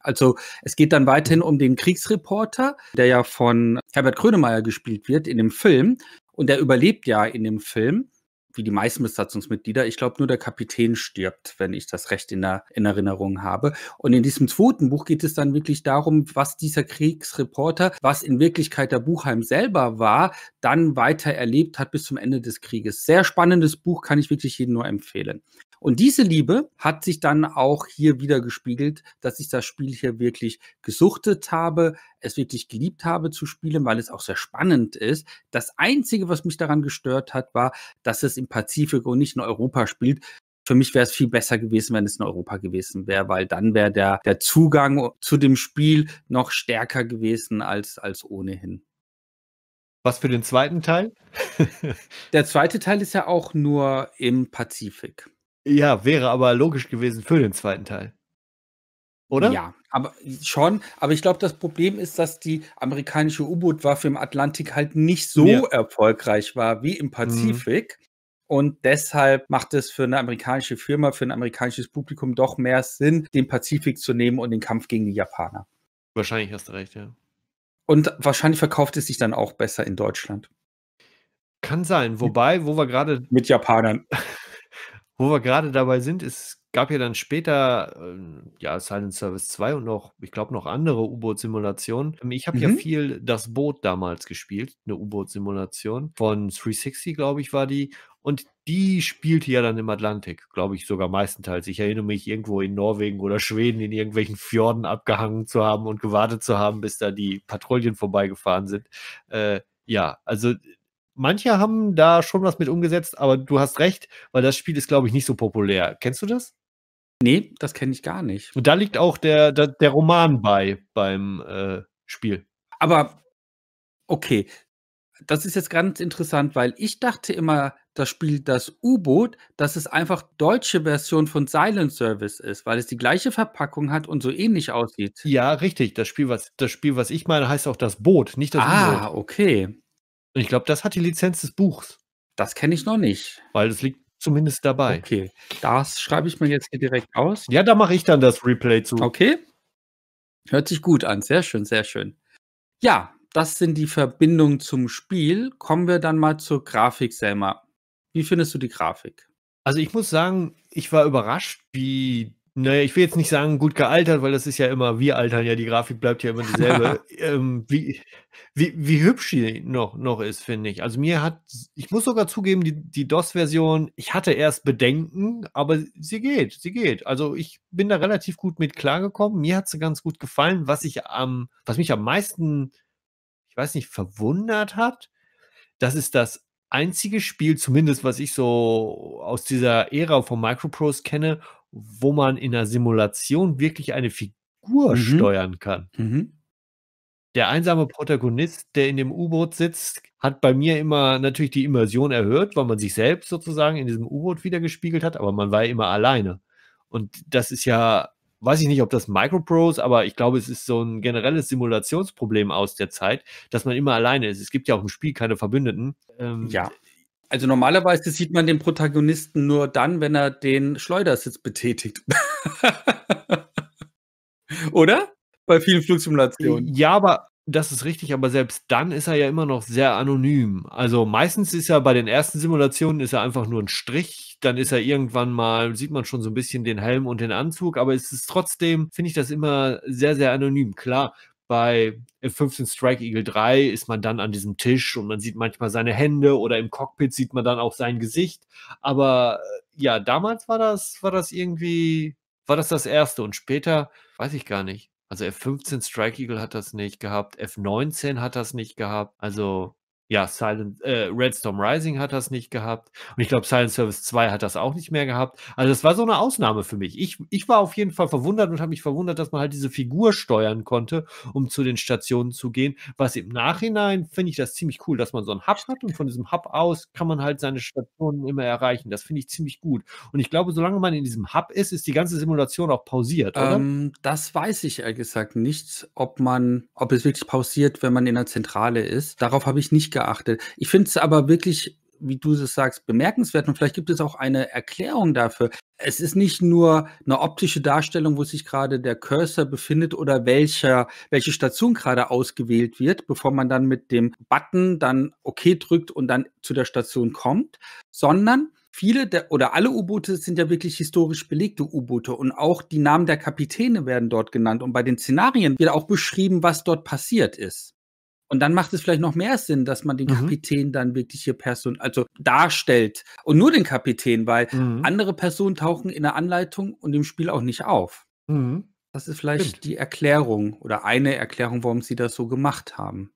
Also es geht dann weiterhin um den Kriegsreporter, der ja von Herbert Grönemeyer gespielt wird in dem Film. Und der überlebt ja in dem Film wie die meisten Besatzungsmitglieder. Ich glaube, nur der Kapitän stirbt, wenn ich das recht in, der, in Erinnerung habe. Und in diesem zweiten Buch geht es dann wirklich darum, was dieser Kriegsreporter, was in Wirklichkeit der Buchheim selber war, dann weiter erlebt hat bis zum Ende des Krieges. Sehr spannendes Buch, kann ich wirklich jedem nur empfehlen. Und diese Liebe hat sich dann auch hier wieder gespiegelt, dass ich das Spiel hier wirklich gesuchtet habe, es wirklich geliebt habe zu spielen, weil es auch sehr spannend ist. Das Einzige, was mich daran gestört hat, war, dass es im Pazifik und nicht in Europa spielt. Für mich wäre es viel besser gewesen, wenn es in Europa gewesen wäre, weil dann wäre der, der Zugang zu dem Spiel noch stärker gewesen als, als ohnehin. Was für den zweiten Teil? der zweite Teil ist ja auch nur im Pazifik. Ja, wäre aber logisch gewesen für den zweiten Teil. Oder? Ja, aber schon. Aber ich glaube, das Problem ist, dass die amerikanische U-Boot-Waffe im Atlantik halt nicht so ja. erfolgreich war wie im mhm. Pazifik. Mhm. Und deshalb macht es für eine amerikanische Firma, für ein amerikanisches Publikum doch mehr Sinn, den Pazifik zu nehmen und den Kampf gegen die Japaner. Wahrscheinlich hast du recht, ja. Und wahrscheinlich verkauft es sich dann auch besser in Deutschland. Kann sein, hm. wobei, wo wir gerade. Mit Japanern. Wo wir gerade dabei sind, es gab ja dann später ähm, ja, Silent Service 2 und noch, ich glaube, noch andere U-Boot-Simulationen. Ähm, ich habe mhm. ja viel das Boot damals gespielt, eine U-Boot-Simulation von 360, glaube ich, war die. Und die spielte ja dann im Atlantik, glaube ich sogar meistenteils. Ich erinnere mich, irgendwo in Norwegen oder Schweden in irgendwelchen Fjorden abgehangen zu haben und gewartet zu haben, bis da die Patrouillen vorbeigefahren sind. Äh, ja, also manche haben da schon was mit umgesetzt, aber du hast recht, weil das Spiel ist, glaube ich, nicht so populär. Kennst du das? Nee, das kenne ich gar nicht. Und da liegt auch der, der, der Roman bei beim äh, Spiel. Aber okay, das ist jetzt ganz interessant, weil ich dachte immer, das Spiel Das U-Boot, dass es einfach deutsche Version von Silent Service ist, weil es die gleiche Verpackung hat und so ähnlich aussieht. Ja, richtig. Das Spiel, was, das Spiel, was ich meine, heißt auch das Boot, nicht das ah, U-Boot. Ah, okay. Und ich glaube, das hat die Lizenz des Buchs. Das kenne ich noch nicht. Weil es liegt zumindest dabei. Okay, das schreibe ich mir jetzt hier direkt aus. Ja, da mache ich dann das Replay zu. Okay. Hört sich gut an. Sehr schön, sehr schön. Ja, das sind die Verbindungen zum Spiel. Kommen wir dann mal zur Grafik Selma. Wie findest du die Grafik? Also ich muss sagen, ich war überrascht, wie naja, ich will jetzt nicht sagen, gut gealtert, weil das ist ja immer, wir altern ja, die Grafik bleibt ja immer dieselbe. ähm, wie, wie, wie hübsch die noch, noch ist, finde ich. Also mir hat, ich muss sogar zugeben, die, die DOS-Version, ich hatte erst Bedenken, aber sie geht, sie geht. Also ich bin da relativ gut mit klargekommen. Mir hat sie ganz gut gefallen. Was ich am, was mich am meisten, ich weiß nicht, verwundert hat, das ist das einzige Spiel, zumindest was ich so aus dieser Ära von Microprose kenne, wo man in der Simulation wirklich eine Figur mhm. steuern kann. Mhm. Der einsame Protagonist, der in dem U-Boot sitzt, hat bei mir immer natürlich die Immersion erhöht, weil man sich selbst sozusagen in diesem U-Boot wiedergespiegelt hat, aber man war ja immer alleine. Und das ist ja, weiß ich nicht, ob das Microprose, aber ich glaube, es ist so ein generelles Simulationsproblem aus der Zeit, dass man immer alleine ist. Es gibt ja auch im Spiel keine Verbündeten. Ähm, ja. Also normalerweise sieht man den Protagonisten nur dann, wenn er den Schleudersitz betätigt. Oder? Bei vielen Flugsimulationen. Ja, aber das ist richtig, aber selbst dann ist er ja immer noch sehr anonym. Also meistens ist er bei den ersten Simulationen ist er einfach nur ein Strich, dann ist er irgendwann mal, sieht man schon so ein bisschen den Helm und den Anzug, aber es ist trotzdem, finde ich das immer sehr, sehr anonym. Klar, bei 15 Strike Eagle 3 ist man dann an diesem Tisch und man sieht manchmal seine Hände oder im Cockpit sieht man dann auch sein Gesicht. Aber äh, ja, damals war das, war das irgendwie, war das das erste und später weiß ich gar nicht. Also F15 Strike Eagle hat das nicht gehabt, F19 hat das nicht gehabt. Also ja, Silent, äh, Red Storm Rising hat das nicht gehabt. Und ich glaube, Silent Service 2 hat das auch nicht mehr gehabt. Also, das war so eine Ausnahme für mich. Ich, ich war auf jeden Fall verwundert und habe mich verwundert, dass man halt diese Figur steuern konnte, um zu den Stationen zu gehen. Was im Nachhinein finde ich das ziemlich cool, dass man so einen Hub hat und von diesem Hub aus kann man halt seine Stationen immer erreichen. Das finde ich ziemlich gut. Und ich glaube, solange man in diesem Hub ist, ist die ganze Simulation auch pausiert, oder? Ähm, das weiß ich ehrlich gesagt nicht, ob man, ob es wirklich pausiert, wenn man in der Zentrale ist. Darauf habe ich nicht geachtet. Ich finde es aber wirklich, wie du es sagst, bemerkenswert und vielleicht gibt es auch eine Erklärung dafür. Es ist nicht nur eine optische Darstellung, wo sich gerade der Cursor befindet oder welcher, welche Station gerade ausgewählt wird, bevor man dann mit dem Button dann OK drückt und dann zu der Station kommt, sondern viele der, oder alle U-Boote sind ja wirklich historisch belegte U-Boote und auch die Namen der Kapitäne werden dort genannt und bei den Szenarien wird auch beschrieben, was dort passiert ist. Und dann macht es vielleicht noch mehr Sinn, dass man den mhm. Kapitän dann wirklich hier person also darstellt und nur den Kapitän, weil mhm. andere Personen tauchen in der Anleitung und im Spiel auch nicht auf. Mhm. Das ist vielleicht Stimmt. die Erklärung oder eine Erklärung, warum sie das so gemacht haben.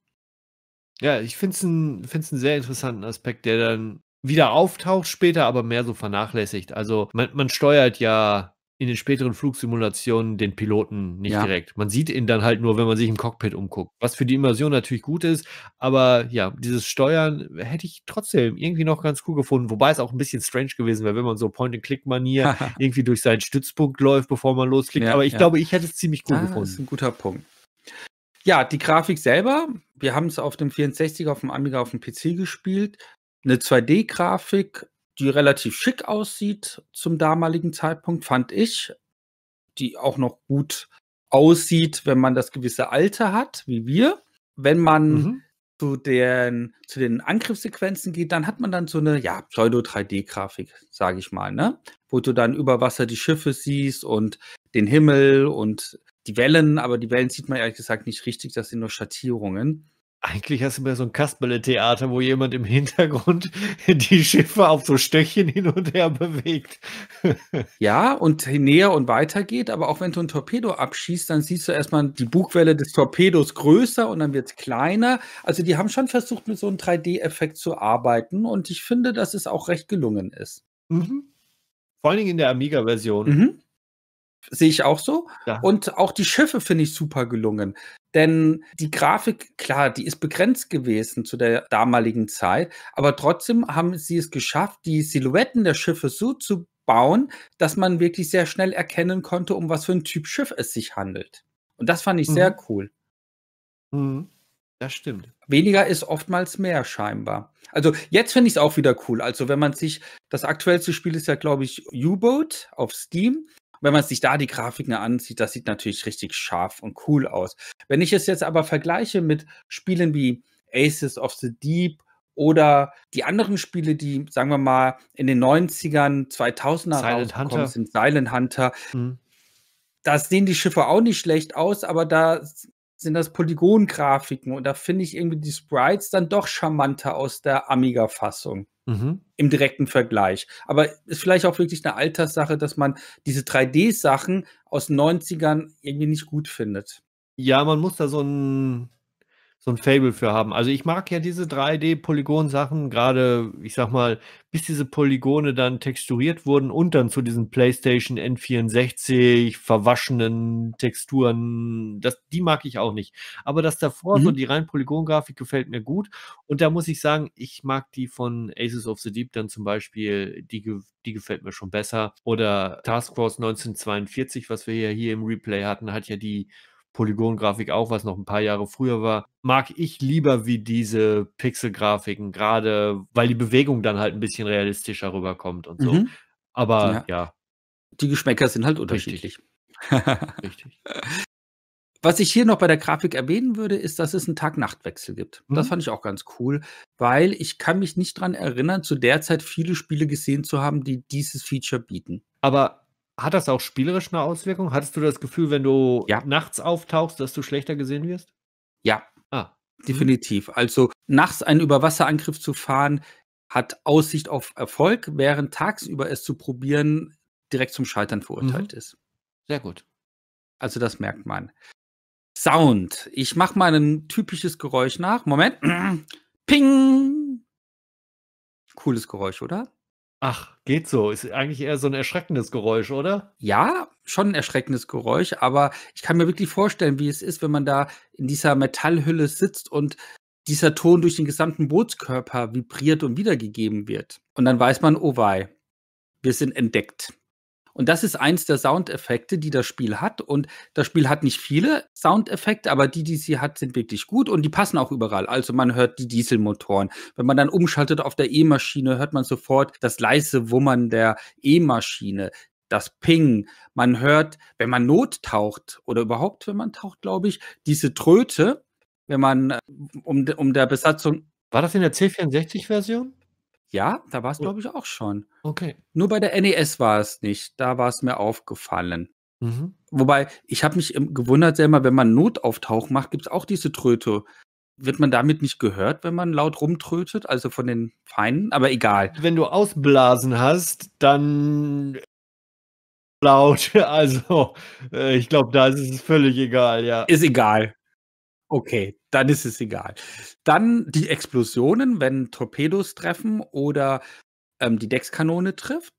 Ja, ich finde es einen sehr interessanten Aspekt, der dann wieder auftaucht später, aber mehr so vernachlässigt. Also man, man steuert ja in den späteren Flugsimulationen den Piloten nicht ja. direkt. Man sieht ihn dann halt nur, wenn man sich im Cockpit umguckt. Was für die Immersion natürlich gut ist, aber ja, dieses Steuern hätte ich trotzdem irgendwie noch ganz cool gefunden, wobei es auch ein bisschen strange gewesen wäre, wenn man so Point-and-Click-Manier irgendwie durch seinen Stützpunkt läuft, bevor man losklickt. Ja, aber ich ja. glaube, ich hätte es ziemlich cool ah, gefunden. Das ist ein guter Punkt. Ja, die Grafik selber, wir haben es auf dem 64 auf dem Amiga, auf dem PC gespielt. Eine 2D-Grafik, die relativ schick aussieht zum damaligen Zeitpunkt, fand ich. Die auch noch gut aussieht, wenn man das gewisse Alter hat, wie wir. Wenn man mhm. zu, den, zu den Angriffssequenzen geht, dann hat man dann so eine ja, Pseudo-3D-Grafik, sage ich mal, ne? Wo du dann über Wasser die Schiffe siehst und den Himmel und die Wellen, aber die Wellen sieht man ehrlich gesagt nicht richtig, das sind nur Schattierungen. Eigentlich hast du mehr so ein Kasperle-Theater, wo jemand im Hintergrund die Schiffe auf so Stöckchen hin und her bewegt. ja, und näher und weiter geht, aber auch wenn du ein Torpedo abschießt, dann siehst du erstmal die Bugwelle des Torpedos größer und dann wird es kleiner. Also die haben schon versucht, mit so einem 3D-Effekt zu arbeiten und ich finde, dass es auch recht gelungen ist. Mhm. Vor allen Dingen in der Amiga-Version. Mhm. Sehe ich auch so. Ja. Und auch die Schiffe finde ich super gelungen. Denn die Grafik, klar, die ist begrenzt gewesen zu der damaligen Zeit, aber trotzdem haben sie es geschafft, die Silhouetten der Schiffe so zu bauen, dass man wirklich sehr schnell erkennen konnte, um was für ein Typ Schiff es sich handelt. Und das fand ich mhm. sehr cool. Mhm. Das stimmt. Weniger ist oftmals mehr scheinbar. Also jetzt finde ich es auch wieder cool. Also wenn man sich, das aktuellste Spiel ist ja, glaube ich, U-Boat auf Steam wenn man sich da die Grafiken ansieht, das sieht natürlich richtig scharf und cool aus. Wenn ich es jetzt aber vergleiche mit Spielen wie Aces of the Deep oder die anderen Spiele, die, sagen wir mal, in den 90ern, 2000er Silent Hunter. sind, Silent Hunter, mhm. da sehen die Schiffe auch nicht schlecht aus, aber da sind das Polygongrafiken und da finde ich irgendwie die Sprites dann doch charmanter aus der Amiga-Fassung mhm. im direkten Vergleich. Aber ist vielleicht auch wirklich eine Alterssache, dass man diese 3D-Sachen aus 90ern irgendwie nicht gut findet. Ja, man muss da so ein so ein Fable für haben. Also ich mag ja diese 3D-Polygon-Sachen, gerade, ich sag mal, bis diese Polygone dann texturiert wurden und dann zu diesen PlayStation N64 verwaschenen Texturen, das, die mag ich auch nicht. Aber das davor, mhm. so die rein Polygon-Grafik gefällt mir gut. Und da muss ich sagen, ich mag die von Aces of the Deep dann zum Beispiel, die, die gefällt mir schon besser. Oder Task Force 1942, was wir ja hier im Replay hatten, hat ja die Polygongrafik auch, was noch ein paar Jahre früher war, mag ich lieber wie diese Pixelgrafiken, gerade weil die Bewegung dann halt ein bisschen realistischer rüberkommt und so. Mhm. Aber ja. ja. Die Geschmäcker sind halt unterschiedlich. Richtig. Richtig. Was ich hier noch bei der Grafik erwähnen würde, ist, dass es einen Tag-Nacht-Wechsel gibt. Mhm. Das fand ich auch ganz cool, weil ich kann mich nicht daran erinnern, zu der Zeit viele Spiele gesehen zu haben, die dieses Feature bieten. Aber hat das auch spielerisch eine Auswirkung? Hattest du das Gefühl, wenn du ja. nachts auftauchst, dass du schlechter gesehen wirst? Ja. Ah. Mhm. Definitiv. Also nachts einen Überwasserangriff zu fahren, hat Aussicht auf Erfolg, während tagsüber es zu probieren, direkt zum Scheitern verurteilt mhm. ist. Sehr gut. Also das merkt man. Sound. Ich mache mal ein typisches Geräusch nach. Moment. Ping. Cooles Geräusch, oder? Ach, geht so. Ist eigentlich eher so ein erschreckendes Geräusch, oder? Ja, schon ein erschreckendes Geräusch, aber ich kann mir wirklich vorstellen, wie es ist, wenn man da in dieser Metallhülle sitzt und dieser Ton durch den gesamten Bootskörper vibriert und wiedergegeben wird. Und dann weiß man, oh wei, wir sind entdeckt. Und das ist eins der Soundeffekte, die das Spiel hat. Und das Spiel hat nicht viele Soundeffekte, aber die, die sie hat, sind wirklich gut und die passen auch überall. Also man hört die Dieselmotoren. Wenn man dann umschaltet auf der E-Maschine, hört man sofort das leise Wummern der E-Maschine das Ping. Man hört, wenn man Not taucht oder überhaupt, wenn man taucht, glaube ich, diese Tröte, wenn man äh, um, um der Besatzung. War das in der C64-Version? Ja, da war's, Oh. glaube ich, auch schon. Okay. Nur bei der NES war es nicht. Da war es mir aufgefallen. Mhm. Wobei, ich habe mich gewundert selber, wenn man Notauftauch macht, gibt es auch diese Tröte. Wird man damit nicht gehört, wenn man laut rumtrötet? Also von den Feinden? Aber egal. Wenn du Ausblasen hast, dann laut. Also, äh, ich glaube, da ist es völlig egal, ja. Ist egal. Okay, dann ist es egal. Dann die Explosionen, wenn Torpedos treffen oder ähm, die Deckskanone trifft.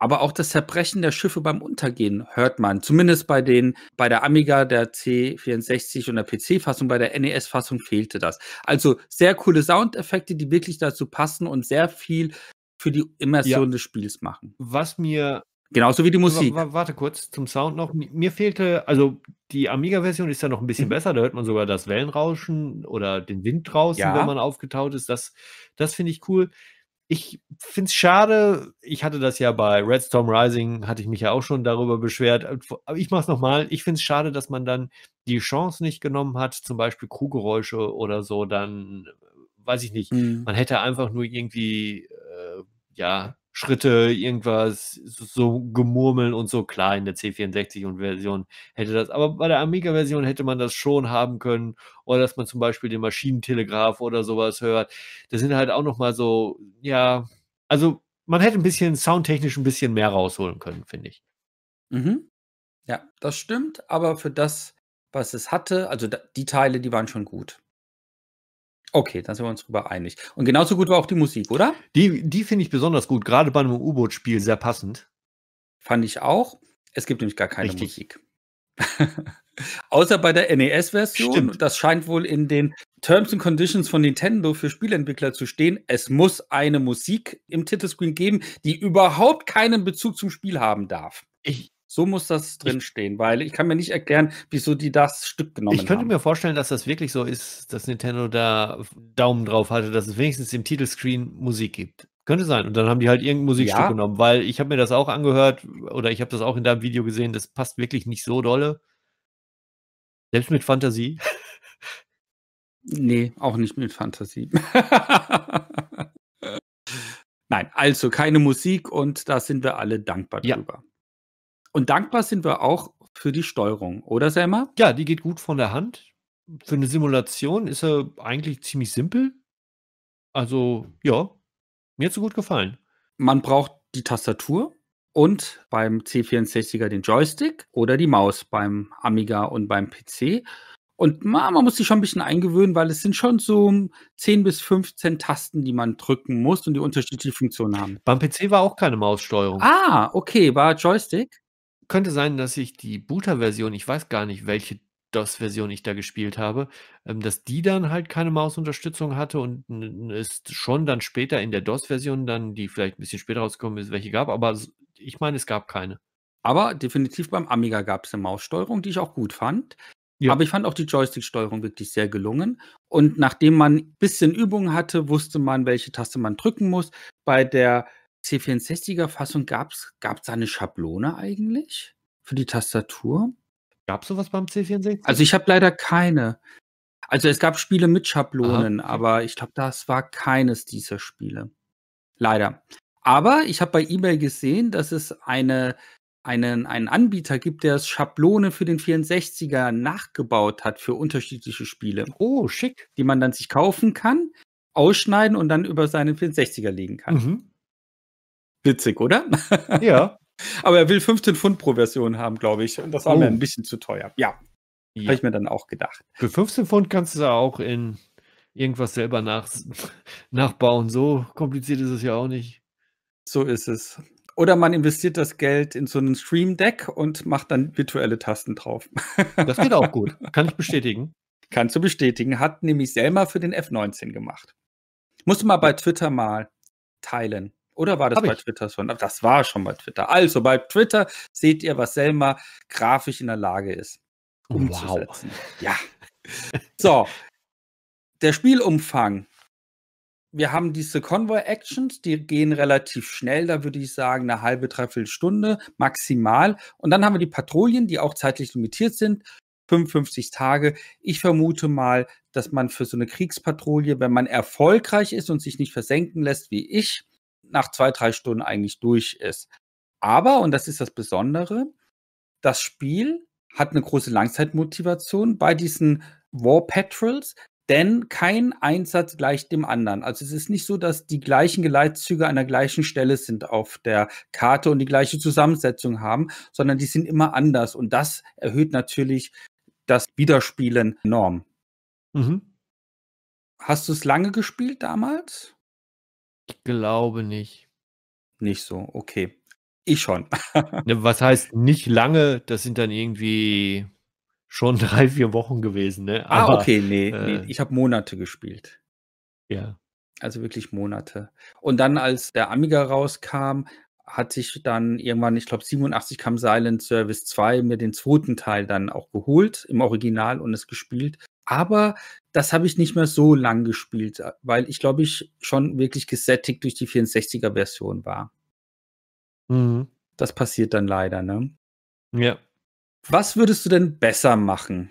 Aber auch das Zerbrechen der Schiffe beim Untergehen hört man. Zumindest bei den, bei der Amiga, der C64 und der PC-Fassung, bei der NES-Fassung fehlte das. Also sehr coole Soundeffekte, die wirklich dazu passen und sehr viel für die Immersion ja. des Spiels machen. Was mir Genauso wie die also, Musik. W warte kurz zum Sound noch. Mir fehlte, also die Amiga-Version ist ja noch ein bisschen mhm. besser. Da hört man sogar das Wellenrauschen oder den Wind draußen, ja. wenn man aufgetaut ist. Das, das finde ich cool. Ich finde es schade. Ich hatte das ja bei Red Storm Rising, hatte ich mich ja auch schon darüber beschwert. Äh, aber ich mache es nochmal. Ich finde es schade, dass man dann die Chance nicht genommen hat, zum Beispiel Crewgeräusche oder so. Dann äh, weiß ich nicht. Mhm. Man hätte einfach nur irgendwie, äh, ja, Schritte, irgendwas, so Gemurmeln und so. Klar, in der C64-Version hätte das, aber bei der Amiga-Version hätte man das schon haben können. Oder dass man zum Beispiel den Maschinentelegraph oder sowas hört. Das sind halt auch nochmal so, ja, also man hätte ein bisschen soundtechnisch ein bisschen mehr rausholen können, finde ich. Mhm. Ja, das stimmt, aber für das, was es hatte, also die Teile, die waren schon gut. Okay, dann sind wir uns drüber einig. Und genauso gut war auch die Musik, oder? Die, die finde ich besonders gut, gerade bei einem U-Boot-Spiel sehr passend. Fand ich auch. Es gibt nämlich gar keine Richtig. Musik. Außer bei der NES-Version. Das scheint wohl in den Terms and Conditions von Nintendo für Spielentwickler zu stehen. Es muss eine Musik im Titelscreen geben, die überhaupt keinen Bezug zum Spiel haben darf. Ich, so muss das drinstehen, weil ich kann mir nicht erklären, wieso die das Stück genommen haben. Ich könnte haben. mir vorstellen, dass das wirklich so ist, dass Nintendo da Daumen drauf hatte, dass es wenigstens im Titelscreen Musik gibt. Könnte sein. Und dann haben die halt irgendein Musikstück ja. genommen, weil ich habe mir das auch angehört oder ich habe das auch in deinem Video gesehen, das passt wirklich nicht so dolle. Selbst mit Fantasie. Nee, auch nicht mit Fantasie. Nein, also keine Musik und da sind wir alle dankbar ja. drüber. Und dankbar sind wir auch für die Steuerung, oder Selma? Ja, die geht gut von der Hand. Für eine Simulation ist er eigentlich ziemlich simpel. Also, ja, mir hat so gut gefallen. Man braucht die Tastatur und beim C64er den Joystick oder die Maus beim Amiga und beim PC. Und man muss sich schon ein bisschen eingewöhnen, weil es sind schon so 10 bis 15 Tasten, die man drücken muss und die unterschiedliche Funktionen haben. Beim PC war auch keine Maussteuerung. Ah, okay, war Joystick könnte sein, dass ich die Booter-Version, ich weiß gar nicht, welche DOS-Version ich da gespielt habe, ähm, dass die dann halt keine Mausunterstützung hatte und es schon dann später in der DOS-Version dann, die vielleicht ein bisschen später rausgekommen ist, welche gab, aber ich meine, es gab keine. Aber definitiv beim Amiga gab es eine Maussteuerung, die ich auch gut fand. Ja. Aber ich fand auch die Joystick-Steuerung wirklich sehr gelungen. Und nachdem man ein bisschen Übung hatte, wusste man, welche Taste man drücken muss. Bei der C64er-Fassung gab es da eine Schablone eigentlich für die Tastatur? Gab es sowas beim C64? Also ich habe leider keine. Also es gab Spiele mit Schablonen, Aha. aber ich glaube, das war keines dieser Spiele. Leider. Aber ich habe bei eBay gesehen, dass es eine, einen, einen Anbieter gibt, der es Schablone für den 64er nachgebaut hat für unterschiedliche Spiele. Oh, schick. Die man dann sich kaufen kann, ausschneiden und dann über seinen 64er legen kann. Mhm. Witzig, oder? Ja. Aber er will 15 Pfund pro Version haben, glaube ich. Und das war oh. mir ein bisschen zu teuer. Ja. ja. Habe ich mir dann auch gedacht. Für 15 Pfund kannst du da auch in irgendwas selber nach, nachbauen. So kompliziert ist es ja auch nicht. So ist es. Oder man investiert das Geld in so einen Stream Deck und macht dann virtuelle Tasten drauf. das geht auch gut. Kann ich bestätigen. Kannst du bestätigen. Hat nämlich Selma für den F19 gemacht. Musst du mal bei Twitter mal teilen. Oder war das Hab bei ich. Twitter schon? Ah, das war schon bei Twitter. Also bei Twitter seht ihr, was Selma grafisch in der Lage ist. Umzusetzen. Wow. Ja. So. Der Spielumfang. Wir haben diese Convoy-Actions, die gehen relativ schnell. Da würde ich sagen, eine halbe, dreiviertel Stunde maximal. Und dann haben wir die Patrouillen, die auch zeitlich limitiert sind. 55 Tage. Ich vermute mal, dass man für so eine Kriegspatrouille, wenn man erfolgreich ist und sich nicht versenken lässt wie ich, nach zwei, drei Stunden eigentlich durch ist. Aber, und das ist das Besondere, das Spiel hat eine große Langzeitmotivation bei diesen War Patrols, denn kein Einsatz gleicht dem anderen. Also es ist nicht so, dass die gleichen Geleitzüge an der gleichen Stelle sind auf der Karte und die gleiche Zusammensetzung haben, sondern die sind immer anders. Und das erhöht natürlich das Wiederspielen enorm. Mhm. Hast du es lange gespielt damals? Ich glaube nicht. Nicht so, okay. Ich schon. Ne, was heißt nicht lange? Das sind dann irgendwie schon drei, vier Wochen gewesen, ne? ah, okay, nee, äh, nee. Ich habe Monate gespielt. Ja. Also wirklich Monate. Und dann, als der Amiga rauskam, hat sich dann irgendwann, ich glaube 87 kam Silent Service 2 mir den zweiten Teil dann auch geholt im Original und es gespielt. Aber das habe ich nicht mehr so lang gespielt, äh, weil ich glaube, ich schon wirklich gesättigt durch die 64er-Version war. Mhm. Das passiert dann leider, ne? Ja. Was würdest du denn besser machen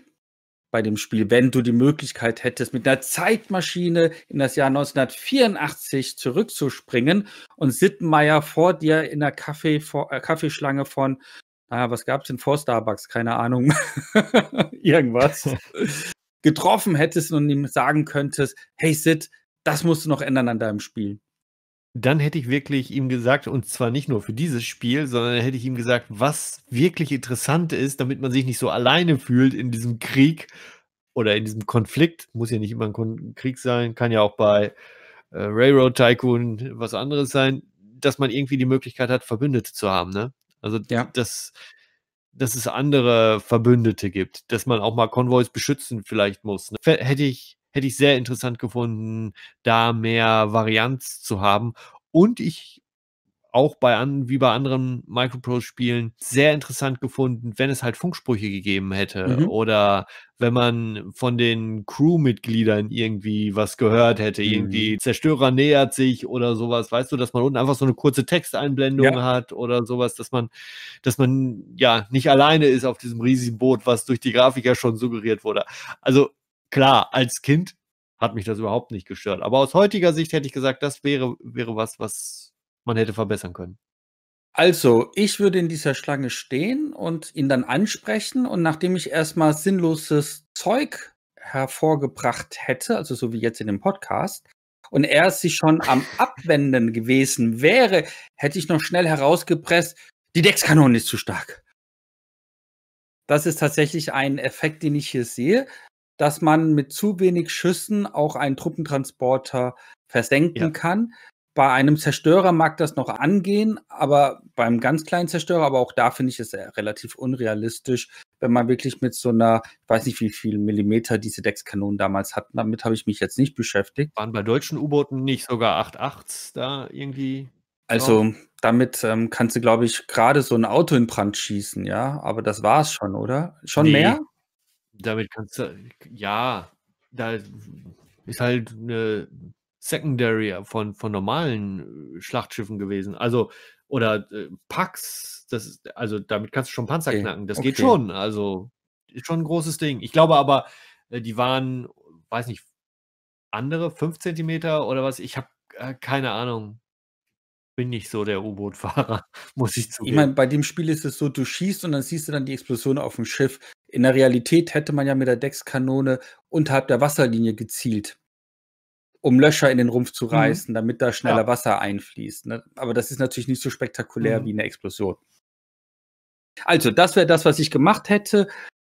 bei dem Spiel, wenn du die Möglichkeit hättest, mit einer Zeitmaschine in das Jahr 1984 zurückzuspringen und Sittenmeier vor dir in der Kaffee, vor, äh, Kaffeeschlange von, naja, ah, was gab es denn vor Starbucks? Keine Ahnung. Irgendwas. getroffen hättest und ihm sagen könntest, hey Sid, das musst du noch ändern an deinem Spiel. Dann hätte ich wirklich ihm gesagt, und zwar nicht nur für dieses Spiel, sondern hätte ich ihm gesagt, was wirklich interessant ist, damit man sich nicht so alleine fühlt in diesem Krieg oder in diesem Konflikt. Muss ja nicht immer ein Krieg sein, kann ja auch bei äh, Railroad Tycoon was anderes sein, dass man irgendwie die Möglichkeit hat, Verbündete zu haben. Ne? Also ja. das dass es andere Verbündete gibt, dass man auch mal Konvois beschützen vielleicht muss. Ne? Hätte ich, hätte ich sehr interessant gefunden, da mehr Varianz zu haben. Und ich auch bei an, wie bei anderen Microprose-Spielen sehr interessant gefunden, wenn es halt Funksprüche gegeben hätte mhm. oder wenn man von den Crewmitgliedern irgendwie was gehört hätte, mhm. irgendwie Zerstörer nähert sich oder sowas, weißt du, dass man unten einfach so eine kurze Texteinblendung ja. hat oder sowas, dass man, dass man ja nicht alleine ist auf diesem riesigen Boot, was durch die Grafik ja schon suggeriert wurde. Also klar, als Kind hat mich das überhaupt nicht gestört. Aber aus heutiger Sicht hätte ich gesagt, das wäre, wäre was, was man hätte verbessern können? Also, ich würde in dieser Schlange stehen und ihn dann ansprechen und nachdem ich erstmal sinnloses Zeug hervorgebracht hätte, also so wie jetzt in dem Podcast, und er sich schon am Abwenden gewesen wäre, hätte ich noch schnell herausgepresst, die Deckskanone ist zu stark. Das ist tatsächlich ein Effekt, den ich hier sehe, dass man mit zu wenig Schüssen auch einen Truppentransporter versenken ja. kann bei einem Zerstörer mag das noch angehen, aber beim ganz kleinen Zerstörer, aber auch da finde ich es äh, relativ unrealistisch, wenn man wirklich mit so einer, ich weiß nicht, wie viel Millimeter diese Deckskanonen damals hatten. Damit habe ich mich jetzt nicht beschäftigt. Waren bei deutschen U-Booten nicht sogar 8,8s da irgendwie? Also damit ähm, kannst du, glaube ich, gerade so ein Auto in Brand schießen, ja. Aber das war es schon, oder? Schon nee, mehr? Damit kannst du, ja, da ist halt eine Secondary äh, von, von normalen äh, Schlachtschiffen gewesen. Also, oder äh, Pax, das ist, also damit kannst du schon Panzer okay. knacken. Das okay. geht schon. Also, ist schon ein großes Ding. Ich glaube aber, äh, die waren, weiß nicht, andere, 5 Zentimeter oder was? Ich habe äh, keine Ahnung. Bin nicht so der U-Boot-Fahrer, muss ich zugeben. Ich meine, bei dem Spiel ist es so, du schießt und dann siehst du dann die Explosion auf dem Schiff. In der Realität hätte man ja mit der Deckskanone unterhalb der Wasserlinie gezielt um Löcher in den Rumpf zu mhm. reißen, mhm. damit da schneller ja. Wasser einfließt. Ne? Aber das ist natürlich nicht so spektakulär mhm. wie eine Explosion. Also, das wäre das, was ich gemacht hätte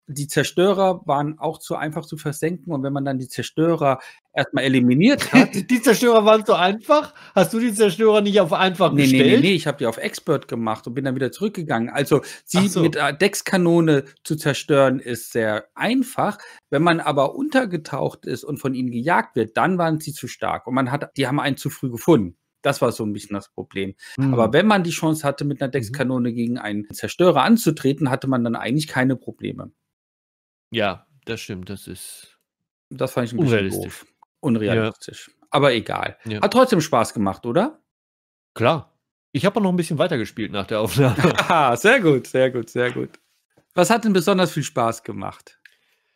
die Zerstörer waren auch zu einfach zu versenken und wenn man dann die Zerstörer erstmal eliminiert hat. die Zerstörer waren zu einfach? Hast du die Zerstörer nicht auf einfach nee, gestellt? Nee, nee, nee, ich habe die auf Expert gemacht und bin dann wieder zurückgegangen. Also sie so. mit äh, Deckskanone zu zerstören ist sehr einfach. Wenn man aber untergetaucht ist und von ihnen gejagt wird, dann waren sie zu stark und man hat, die haben einen zu früh gefunden. Das war so ein bisschen das Problem. Mhm. Aber wenn man die Chance hatte, mit einer mhm. Deckskanone gegen einen Zerstörer anzutreten, hatte man dann eigentlich keine Probleme. Ja, das stimmt. Das ist. Das fand ich ein bisschen doof. Unrealistisch. Ja. Aber egal. Ja. Hat trotzdem Spaß gemacht, oder? Klar. Ich habe auch noch ein bisschen weitergespielt nach der Aufnahme. sehr gut, sehr gut, sehr gut. Was hat denn besonders viel Spaß gemacht?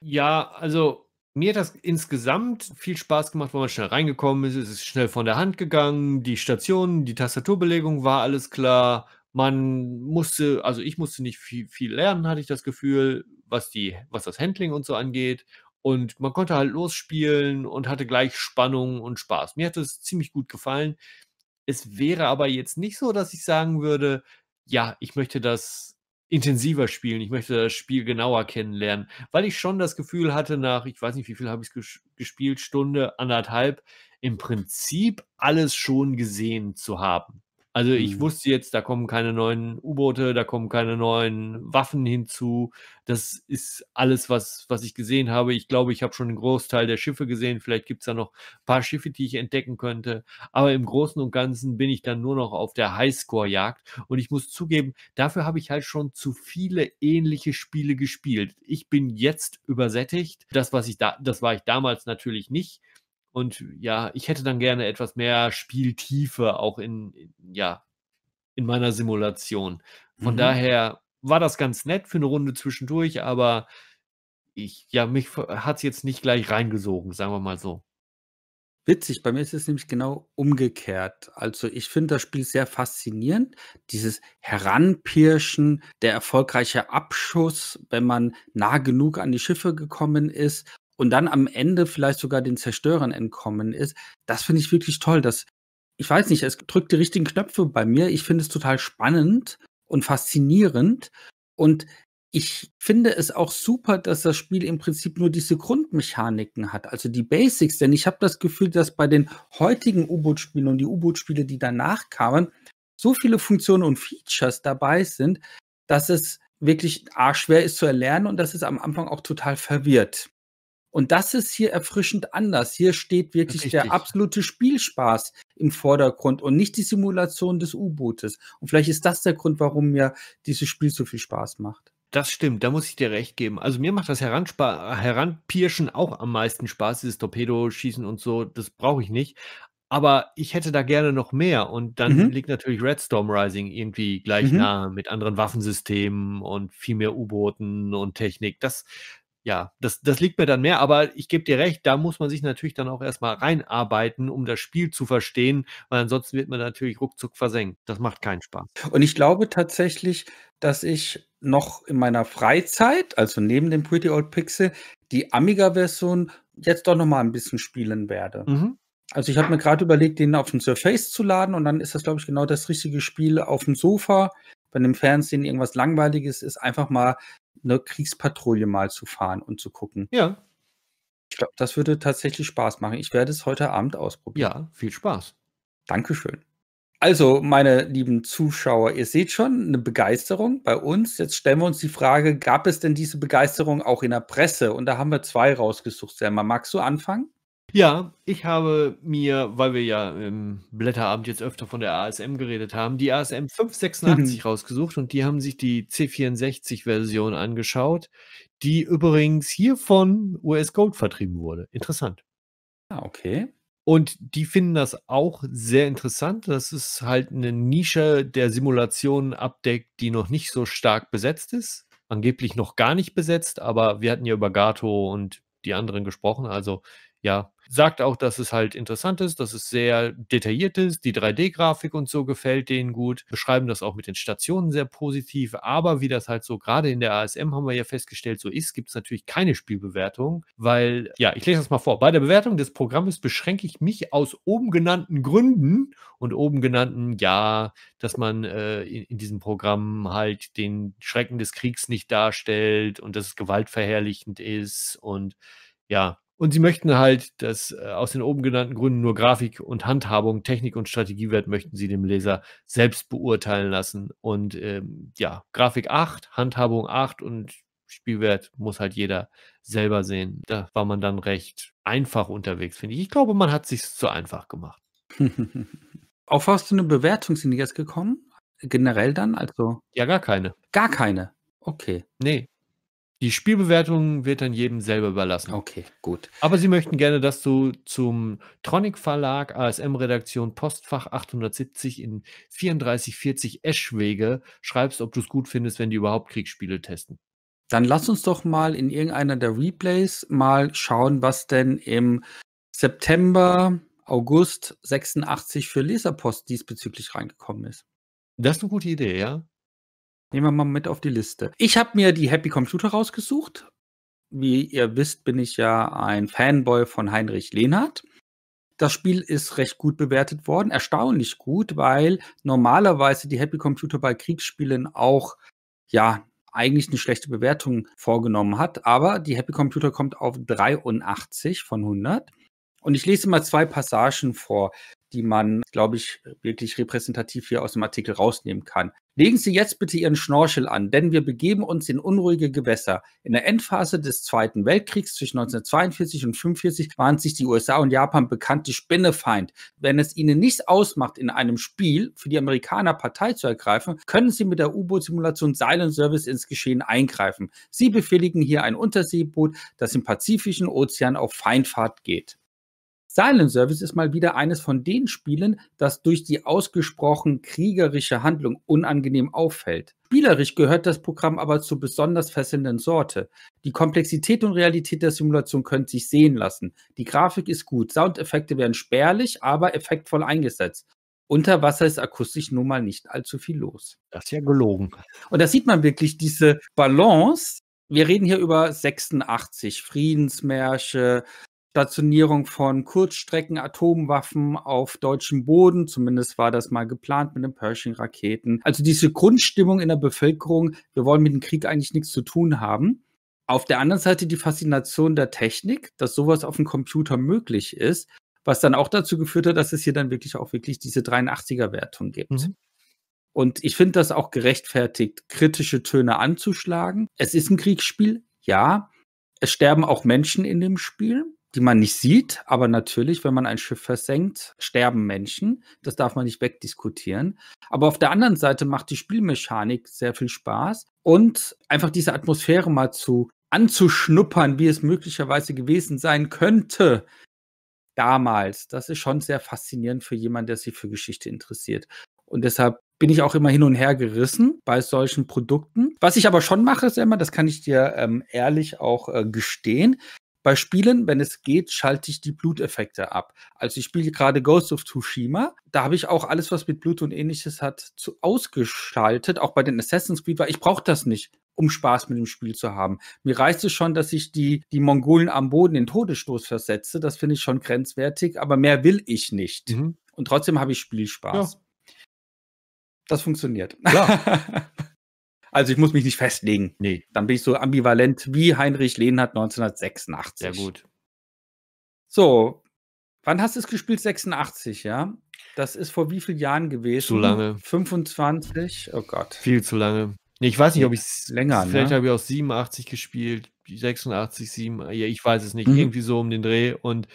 Ja, also mir hat das insgesamt viel Spaß gemacht, weil man schnell reingekommen ist. Es ist schnell von der Hand gegangen. Die Stationen, die Tastaturbelegung war alles klar. Man musste, also ich musste nicht viel, viel lernen, hatte ich das Gefühl, was, die, was das Handling und so angeht. Und man konnte halt losspielen und hatte gleich Spannung und Spaß. Mir hat es ziemlich gut gefallen. Es wäre aber jetzt nicht so, dass ich sagen würde, ja, ich möchte das intensiver spielen, ich möchte das Spiel genauer kennenlernen, weil ich schon das Gefühl hatte, nach, ich weiß nicht, wie viel habe ich gespielt, Stunde, anderthalb, im Prinzip alles schon gesehen zu haben. Also ich mhm. wusste jetzt, da kommen keine neuen U-Boote, da kommen keine neuen Waffen hinzu. Das ist alles, was, was ich gesehen habe. Ich glaube, ich habe schon einen Großteil der Schiffe gesehen. Vielleicht gibt es da noch ein paar Schiffe, die ich entdecken könnte. Aber im Großen und Ganzen bin ich dann nur noch auf der Highscore-Jagd. Und ich muss zugeben, dafür habe ich halt schon zu viele ähnliche Spiele gespielt. Ich bin jetzt übersättigt. Das, was ich da, das war ich damals natürlich nicht. Und ja, ich hätte dann gerne etwas mehr Spieltiefe auch in, ja, in meiner Simulation. Von mhm. daher war das ganz nett für eine Runde zwischendurch, aber ich, ja, mich hat es jetzt nicht gleich reingesogen, sagen wir mal so. Witzig, bei mir ist es nämlich genau umgekehrt. Also ich finde das Spiel sehr faszinierend. Dieses Heranpirschen, der erfolgreiche Abschuss, wenn man nah genug an die Schiffe gekommen ist und dann am Ende vielleicht sogar den Zerstörern entkommen ist, das finde ich wirklich toll. Das, ich weiß nicht, es drückt die richtigen Knöpfe bei mir. Ich finde es total spannend und faszinierend. Und ich finde es auch super, dass das Spiel im Prinzip nur diese Grundmechaniken hat, also die Basics. Denn ich habe das Gefühl, dass bei den heutigen U-Boot-Spielen und die U-Boot-Spiele, die danach kamen, so viele Funktionen und Features dabei sind, dass es wirklich schwer ist zu erlernen und dass es am Anfang auch total verwirrt. Und das ist hier erfrischend anders. Hier steht wirklich Richtig. der absolute Spielspaß im Vordergrund und nicht die Simulation des U-Bootes. Und vielleicht ist das der Grund, warum mir dieses Spiel so viel Spaß macht. Das stimmt, da muss ich dir recht geben. Also mir macht das Heranspa Heranpirschen auch am meisten Spaß, dieses Torpedo-Schießen und so, das brauche ich nicht. Aber ich hätte da gerne noch mehr und dann mhm. liegt natürlich Red Storm Rising irgendwie gleich mhm. nahe mit anderen Waffensystemen und viel mehr U-Booten und Technik. Das, ja, das, das liegt mir dann mehr, aber ich gebe dir recht, da muss man sich natürlich dann auch erstmal reinarbeiten, um das Spiel zu verstehen, weil ansonsten wird man natürlich ruckzuck versenkt. Das macht keinen Spaß. Und ich glaube tatsächlich, dass ich noch in meiner Freizeit, also neben dem Pretty Old Pixel, die Amiga-Version jetzt doch nochmal ein bisschen spielen werde. Mhm. Also ich habe mir gerade überlegt, den auf dem Surface zu laden und dann ist das, glaube ich, genau das richtige Spiel auf dem Sofa, wenn im Fernsehen irgendwas Langweiliges ist, einfach mal eine Kriegspatrouille mal zu fahren und zu gucken. Ja. Ich glaube, das würde tatsächlich Spaß machen. Ich werde es heute Abend ausprobieren. Ja, viel Spaß. Dankeschön. Also, meine lieben Zuschauer, ihr seht schon eine Begeisterung bei uns. Jetzt stellen wir uns die Frage, gab es denn diese Begeisterung auch in der Presse? Und da haben wir zwei rausgesucht. Selma, magst du anfangen? Ja, ich habe mir, weil wir ja im Blätterabend jetzt öfter von der ASM geredet haben, die ASM 586 mhm. rausgesucht und die haben sich die C64-Version angeschaut, die übrigens hier von US Gold vertrieben wurde. Interessant. Ah, okay. Und die finden das auch sehr interessant. Das ist halt eine Nische der Simulationen abdeckt, die noch nicht so stark besetzt ist. Angeblich noch gar nicht besetzt, aber wir hatten ja über Gato und die anderen gesprochen. Also ja, sagt auch, dass es halt interessant ist, dass es sehr detailliert ist, die 3D-Grafik und so gefällt denen gut, beschreiben das auch mit den Stationen sehr positiv, aber wie das halt so gerade in der ASM haben wir ja festgestellt, so ist, gibt es natürlich keine Spielbewertung, weil, ja, ich lese das mal vor, bei der Bewertung des Programmes beschränke ich mich aus oben genannten Gründen und oben genannten, ja, dass man äh, in, in diesem Programm halt den Schrecken des Kriegs nicht darstellt und dass es gewaltverherrlichend ist und ja, und sie möchten halt, dass äh, aus den oben genannten Gründen nur Grafik und Handhabung, Technik und Strategiewert möchten sie dem Leser selbst beurteilen lassen. Und ähm, ja, Grafik 8, Handhabung 8 und Spielwert muss halt jeder selber sehen. Da war man dann recht einfach unterwegs, finde ich. Ich glaube, man hat sich zu einfach gemacht. Auf was für eine Bewertung sind die jetzt gekommen? Generell dann? Also? Ja, gar keine. Gar keine. Okay. Nee, die Spielbewertung wird dann jedem selber überlassen. Okay, gut. Aber sie möchten gerne, dass du zum Tronic Verlag, ASM-Redaktion, Postfach 870 in 3440 Eschwege schreibst, ob du es gut findest, wenn die überhaupt Kriegsspiele testen. Dann lass uns doch mal in irgendeiner der Replays mal schauen, was denn im September, August 86 für Leserpost diesbezüglich reingekommen ist. Das ist eine gute Idee, ja. Nehmen wir mal mit auf die Liste. Ich habe mir die Happy Computer rausgesucht. Wie ihr wisst, bin ich ja ein Fanboy von Heinrich Lehnhardt. Das Spiel ist recht gut bewertet worden, erstaunlich gut, weil normalerweise die Happy Computer bei Kriegsspielen auch ja eigentlich eine schlechte Bewertung vorgenommen hat. Aber die Happy Computer kommt auf 83 von 100. Und ich lese mal zwei Passagen vor die man, glaube ich, wirklich repräsentativ hier aus dem Artikel rausnehmen kann. Legen Sie jetzt bitte Ihren Schnorchel an, denn wir begeben uns in unruhige Gewässer. In der Endphase des Zweiten Weltkriegs zwischen 1942 und 1945 waren sich die USA und Japan bekannte Spinnefeind. Wenn es ihnen nichts ausmacht, in einem Spiel für die Amerikaner Partei zu ergreifen, können sie mit der U-Boot-Simulation Silent Service ins Geschehen eingreifen. Sie befehligen hier ein Unterseeboot, das im Pazifischen Ozean auf Feindfahrt geht. Silent Service ist mal wieder eines von den Spielen, das durch die ausgesprochen kriegerische Handlung unangenehm auffällt. Spielerisch gehört das Programm aber zur besonders fesselnden Sorte. Die Komplexität und Realität der Simulation können sich sehen lassen. Die Grafik ist gut, Soundeffekte werden spärlich, aber effektvoll eingesetzt. Unter Wasser ist akustisch nun mal nicht allzu viel los. Das ist ja gelogen. Und da sieht man wirklich diese Balance. Wir reden hier über 86, Friedensmärsche, Stationierung von Kurzstrecken-Atomwaffen auf deutschem Boden. Zumindest war das mal geplant mit den Pershing-Raketen. Also diese Grundstimmung in der Bevölkerung, wir wollen mit dem Krieg eigentlich nichts zu tun haben. Auf der anderen Seite die Faszination der Technik, dass sowas auf dem Computer möglich ist, was dann auch dazu geführt hat, dass es hier dann wirklich auch wirklich diese 83er-Wertung gibt. Mhm. Und ich finde das auch gerechtfertigt, kritische Töne anzuschlagen. Es ist ein Kriegsspiel, ja. Es sterben auch Menschen in dem Spiel die man nicht sieht, aber natürlich, wenn man ein Schiff versenkt, sterben Menschen. Das darf man nicht wegdiskutieren. Aber auf der anderen Seite macht die Spielmechanik sehr viel Spaß und einfach diese Atmosphäre mal zu anzuschnuppern, wie es möglicherweise gewesen sein könnte damals. Das ist schon sehr faszinierend für jemanden, der sich für Geschichte interessiert. Und deshalb bin ich auch immer hin und her gerissen bei solchen Produkten. Was ich aber schon mache, ist immer, das kann ich dir ähm, ehrlich auch äh, gestehen, bei Spielen, wenn es geht, schalte ich die Bluteffekte ab. Also ich spiele gerade Ghost of Tsushima. Da habe ich auch alles, was mit Blut und ähnliches hat, zu, ausgeschaltet. Auch bei den Assassin's Creed, weil ich brauche das nicht, um Spaß mit dem Spiel zu haben. Mir reicht es schon, dass ich die, die Mongolen am Boden in Todesstoß versetze. Das finde ich schon grenzwertig, aber mehr will ich nicht. Mhm. Und trotzdem habe ich Spielspaß. Ja. Das funktioniert. Klar. Also ich muss mich nicht festlegen. Nee. Dann bin ich so ambivalent wie Heinrich Lehnhardt 1986. Sehr gut. So, wann hast du es gespielt? 86, ja? Das ist vor wie vielen Jahren gewesen? Zu lange. 25? Oh Gott. Viel zu lange. ich weiß nicht, ob ich es länger. Ne? Vielleicht ne? habe ich auch 87 gespielt, 86, 7, ja, ich weiß es nicht. Mhm. Irgendwie so um den Dreh. Und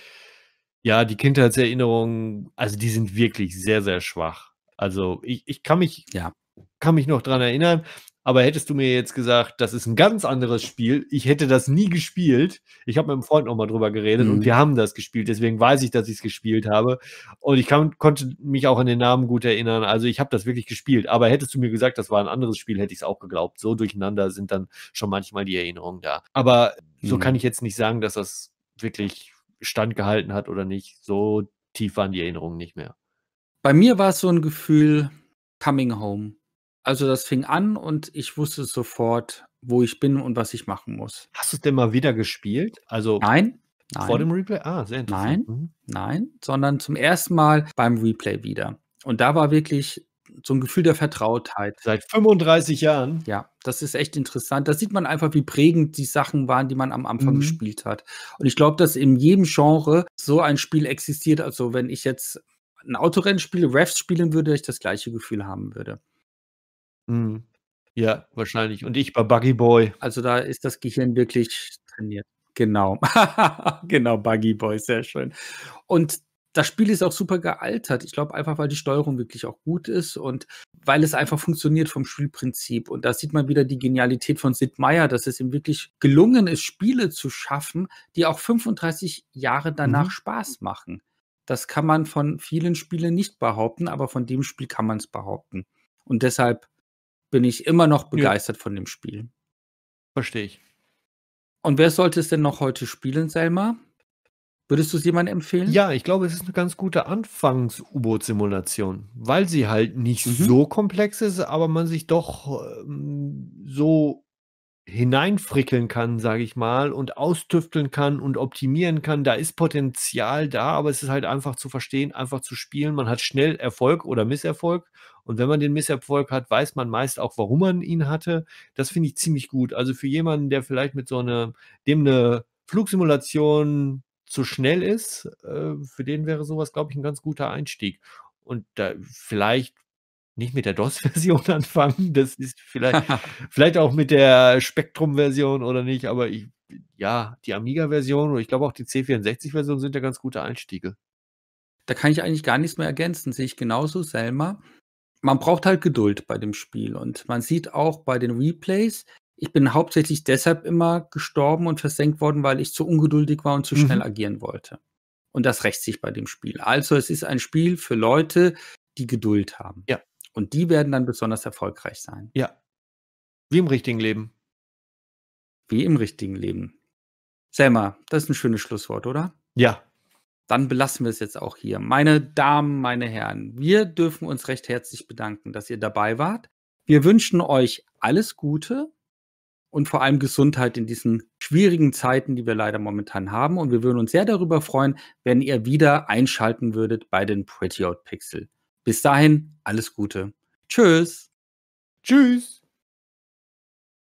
ja, die Kindheitserinnerungen, also die sind wirklich sehr, sehr schwach. Also ich, ich kann mich, ja. kann mich noch dran erinnern. Aber hättest du mir jetzt gesagt, das ist ein ganz anderes Spiel, ich hätte das nie gespielt. Ich habe mit einem Freund nochmal drüber geredet mhm. und wir haben das gespielt. Deswegen weiß ich, dass ich es gespielt habe. Und ich kann, konnte mich auch an den Namen gut erinnern. Also ich habe das wirklich gespielt. Aber hättest du mir gesagt, das war ein anderes Spiel, hätte ich es auch geglaubt. So durcheinander sind dann schon manchmal die Erinnerungen da. Aber mhm. so kann ich jetzt nicht sagen, dass das wirklich standgehalten hat oder nicht. So tief waren die Erinnerungen nicht mehr. Bei mir war es so ein Gefühl Coming Home. Also das fing an und ich wusste sofort, wo ich bin und was ich machen muss. Hast du es denn mal wieder gespielt? Also nein, nein. vor dem Replay? Ah, sehr interessant. Nein, mhm. nein, sondern zum ersten Mal beim Replay wieder. Und da war wirklich so ein Gefühl der Vertrautheit. Seit 35 Jahren. Ja, das ist echt interessant. Da sieht man einfach, wie prägend die Sachen waren, die man am Anfang mhm. gespielt hat. Und ich glaube, dass in jedem Genre so ein Spiel existiert. Also wenn ich jetzt ein Autorennen spiele, Refs spielen würde, ich das gleiche Gefühl haben würde. Mhm. Ja, wahrscheinlich. Und ich bei Buggy Boy. Also da ist das Gehirn wirklich trainiert. Genau. genau, Buggy Boy, sehr schön. Und das Spiel ist auch super gealtert. Ich glaube einfach, weil die Steuerung wirklich auch gut ist und weil es einfach funktioniert vom Spielprinzip. Und da sieht man wieder die Genialität von Sid Meier, dass es ihm wirklich gelungen ist, Spiele zu schaffen, die auch 35 Jahre danach mhm. Spaß machen. Das kann man von vielen Spielen nicht behaupten, aber von dem Spiel kann man es behaupten. Und deshalb bin ich immer noch begeistert ja. von dem Spiel. Verstehe ich. Und wer sollte es denn noch heute spielen, Selma? Würdest du es jemandem empfehlen? Ja, ich glaube, es ist eine ganz gute Anfangs-U-Boot-Simulation, weil sie halt nicht mhm. so komplex ist, aber man sich doch ähm, so hineinfrickeln kann, sage ich mal, und austüfteln kann und optimieren kann. Da ist Potenzial da, aber es ist halt einfach zu verstehen, einfach zu spielen. Man hat schnell Erfolg oder Misserfolg. Und wenn man den Misserfolg hat, weiß man meist auch, warum man ihn hatte. Das finde ich ziemlich gut. Also für jemanden, der vielleicht mit so einer, dem eine Flugsimulation zu schnell ist, äh, für den wäre sowas, glaube ich, ein ganz guter Einstieg. Und da vielleicht nicht mit der DOS-Version anfangen. Das ist vielleicht, vielleicht auch mit der spektrum version oder nicht, aber ich, ja, die Amiga-Version und ich glaube auch die C64-Version sind ja ganz gute Einstiege. Da kann ich eigentlich gar nichts mehr ergänzen. Sehe ich genauso, Selma. Man braucht halt Geduld bei dem Spiel und man sieht auch bei den Replays, ich bin hauptsächlich deshalb immer gestorben und versenkt worden, weil ich zu ungeduldig war und zu schnell mhm. agieren wollte. Und das rächt sich bei dem Spiel. Also es ist ein Spiel für Leute, die Geduld haben. Ja. Und die werden dann besonders erfolgreich sein. Ja. Wie im richtigen Leben. Wie im richtigen Leben. Selma, das ist ein schönes Schlusswort, oder? Ja. Dann belassen wir es jetzt auch hier. Meine Damen, meine Herren, wir dürfen uns recht herzlich bedanken, dass ihr dabei wart. Wir wünschen euch alles Gute und vor allem Gesundheit in diesen schwierigen Zeiten, die wir leider momentan haben. Und wir würden uns sehr darüber freuen, wenn ihr wieder einschalten würdet bei den Pretty Out Pixel. Bis dahin, alles Gute. Tschüss. Tschüss.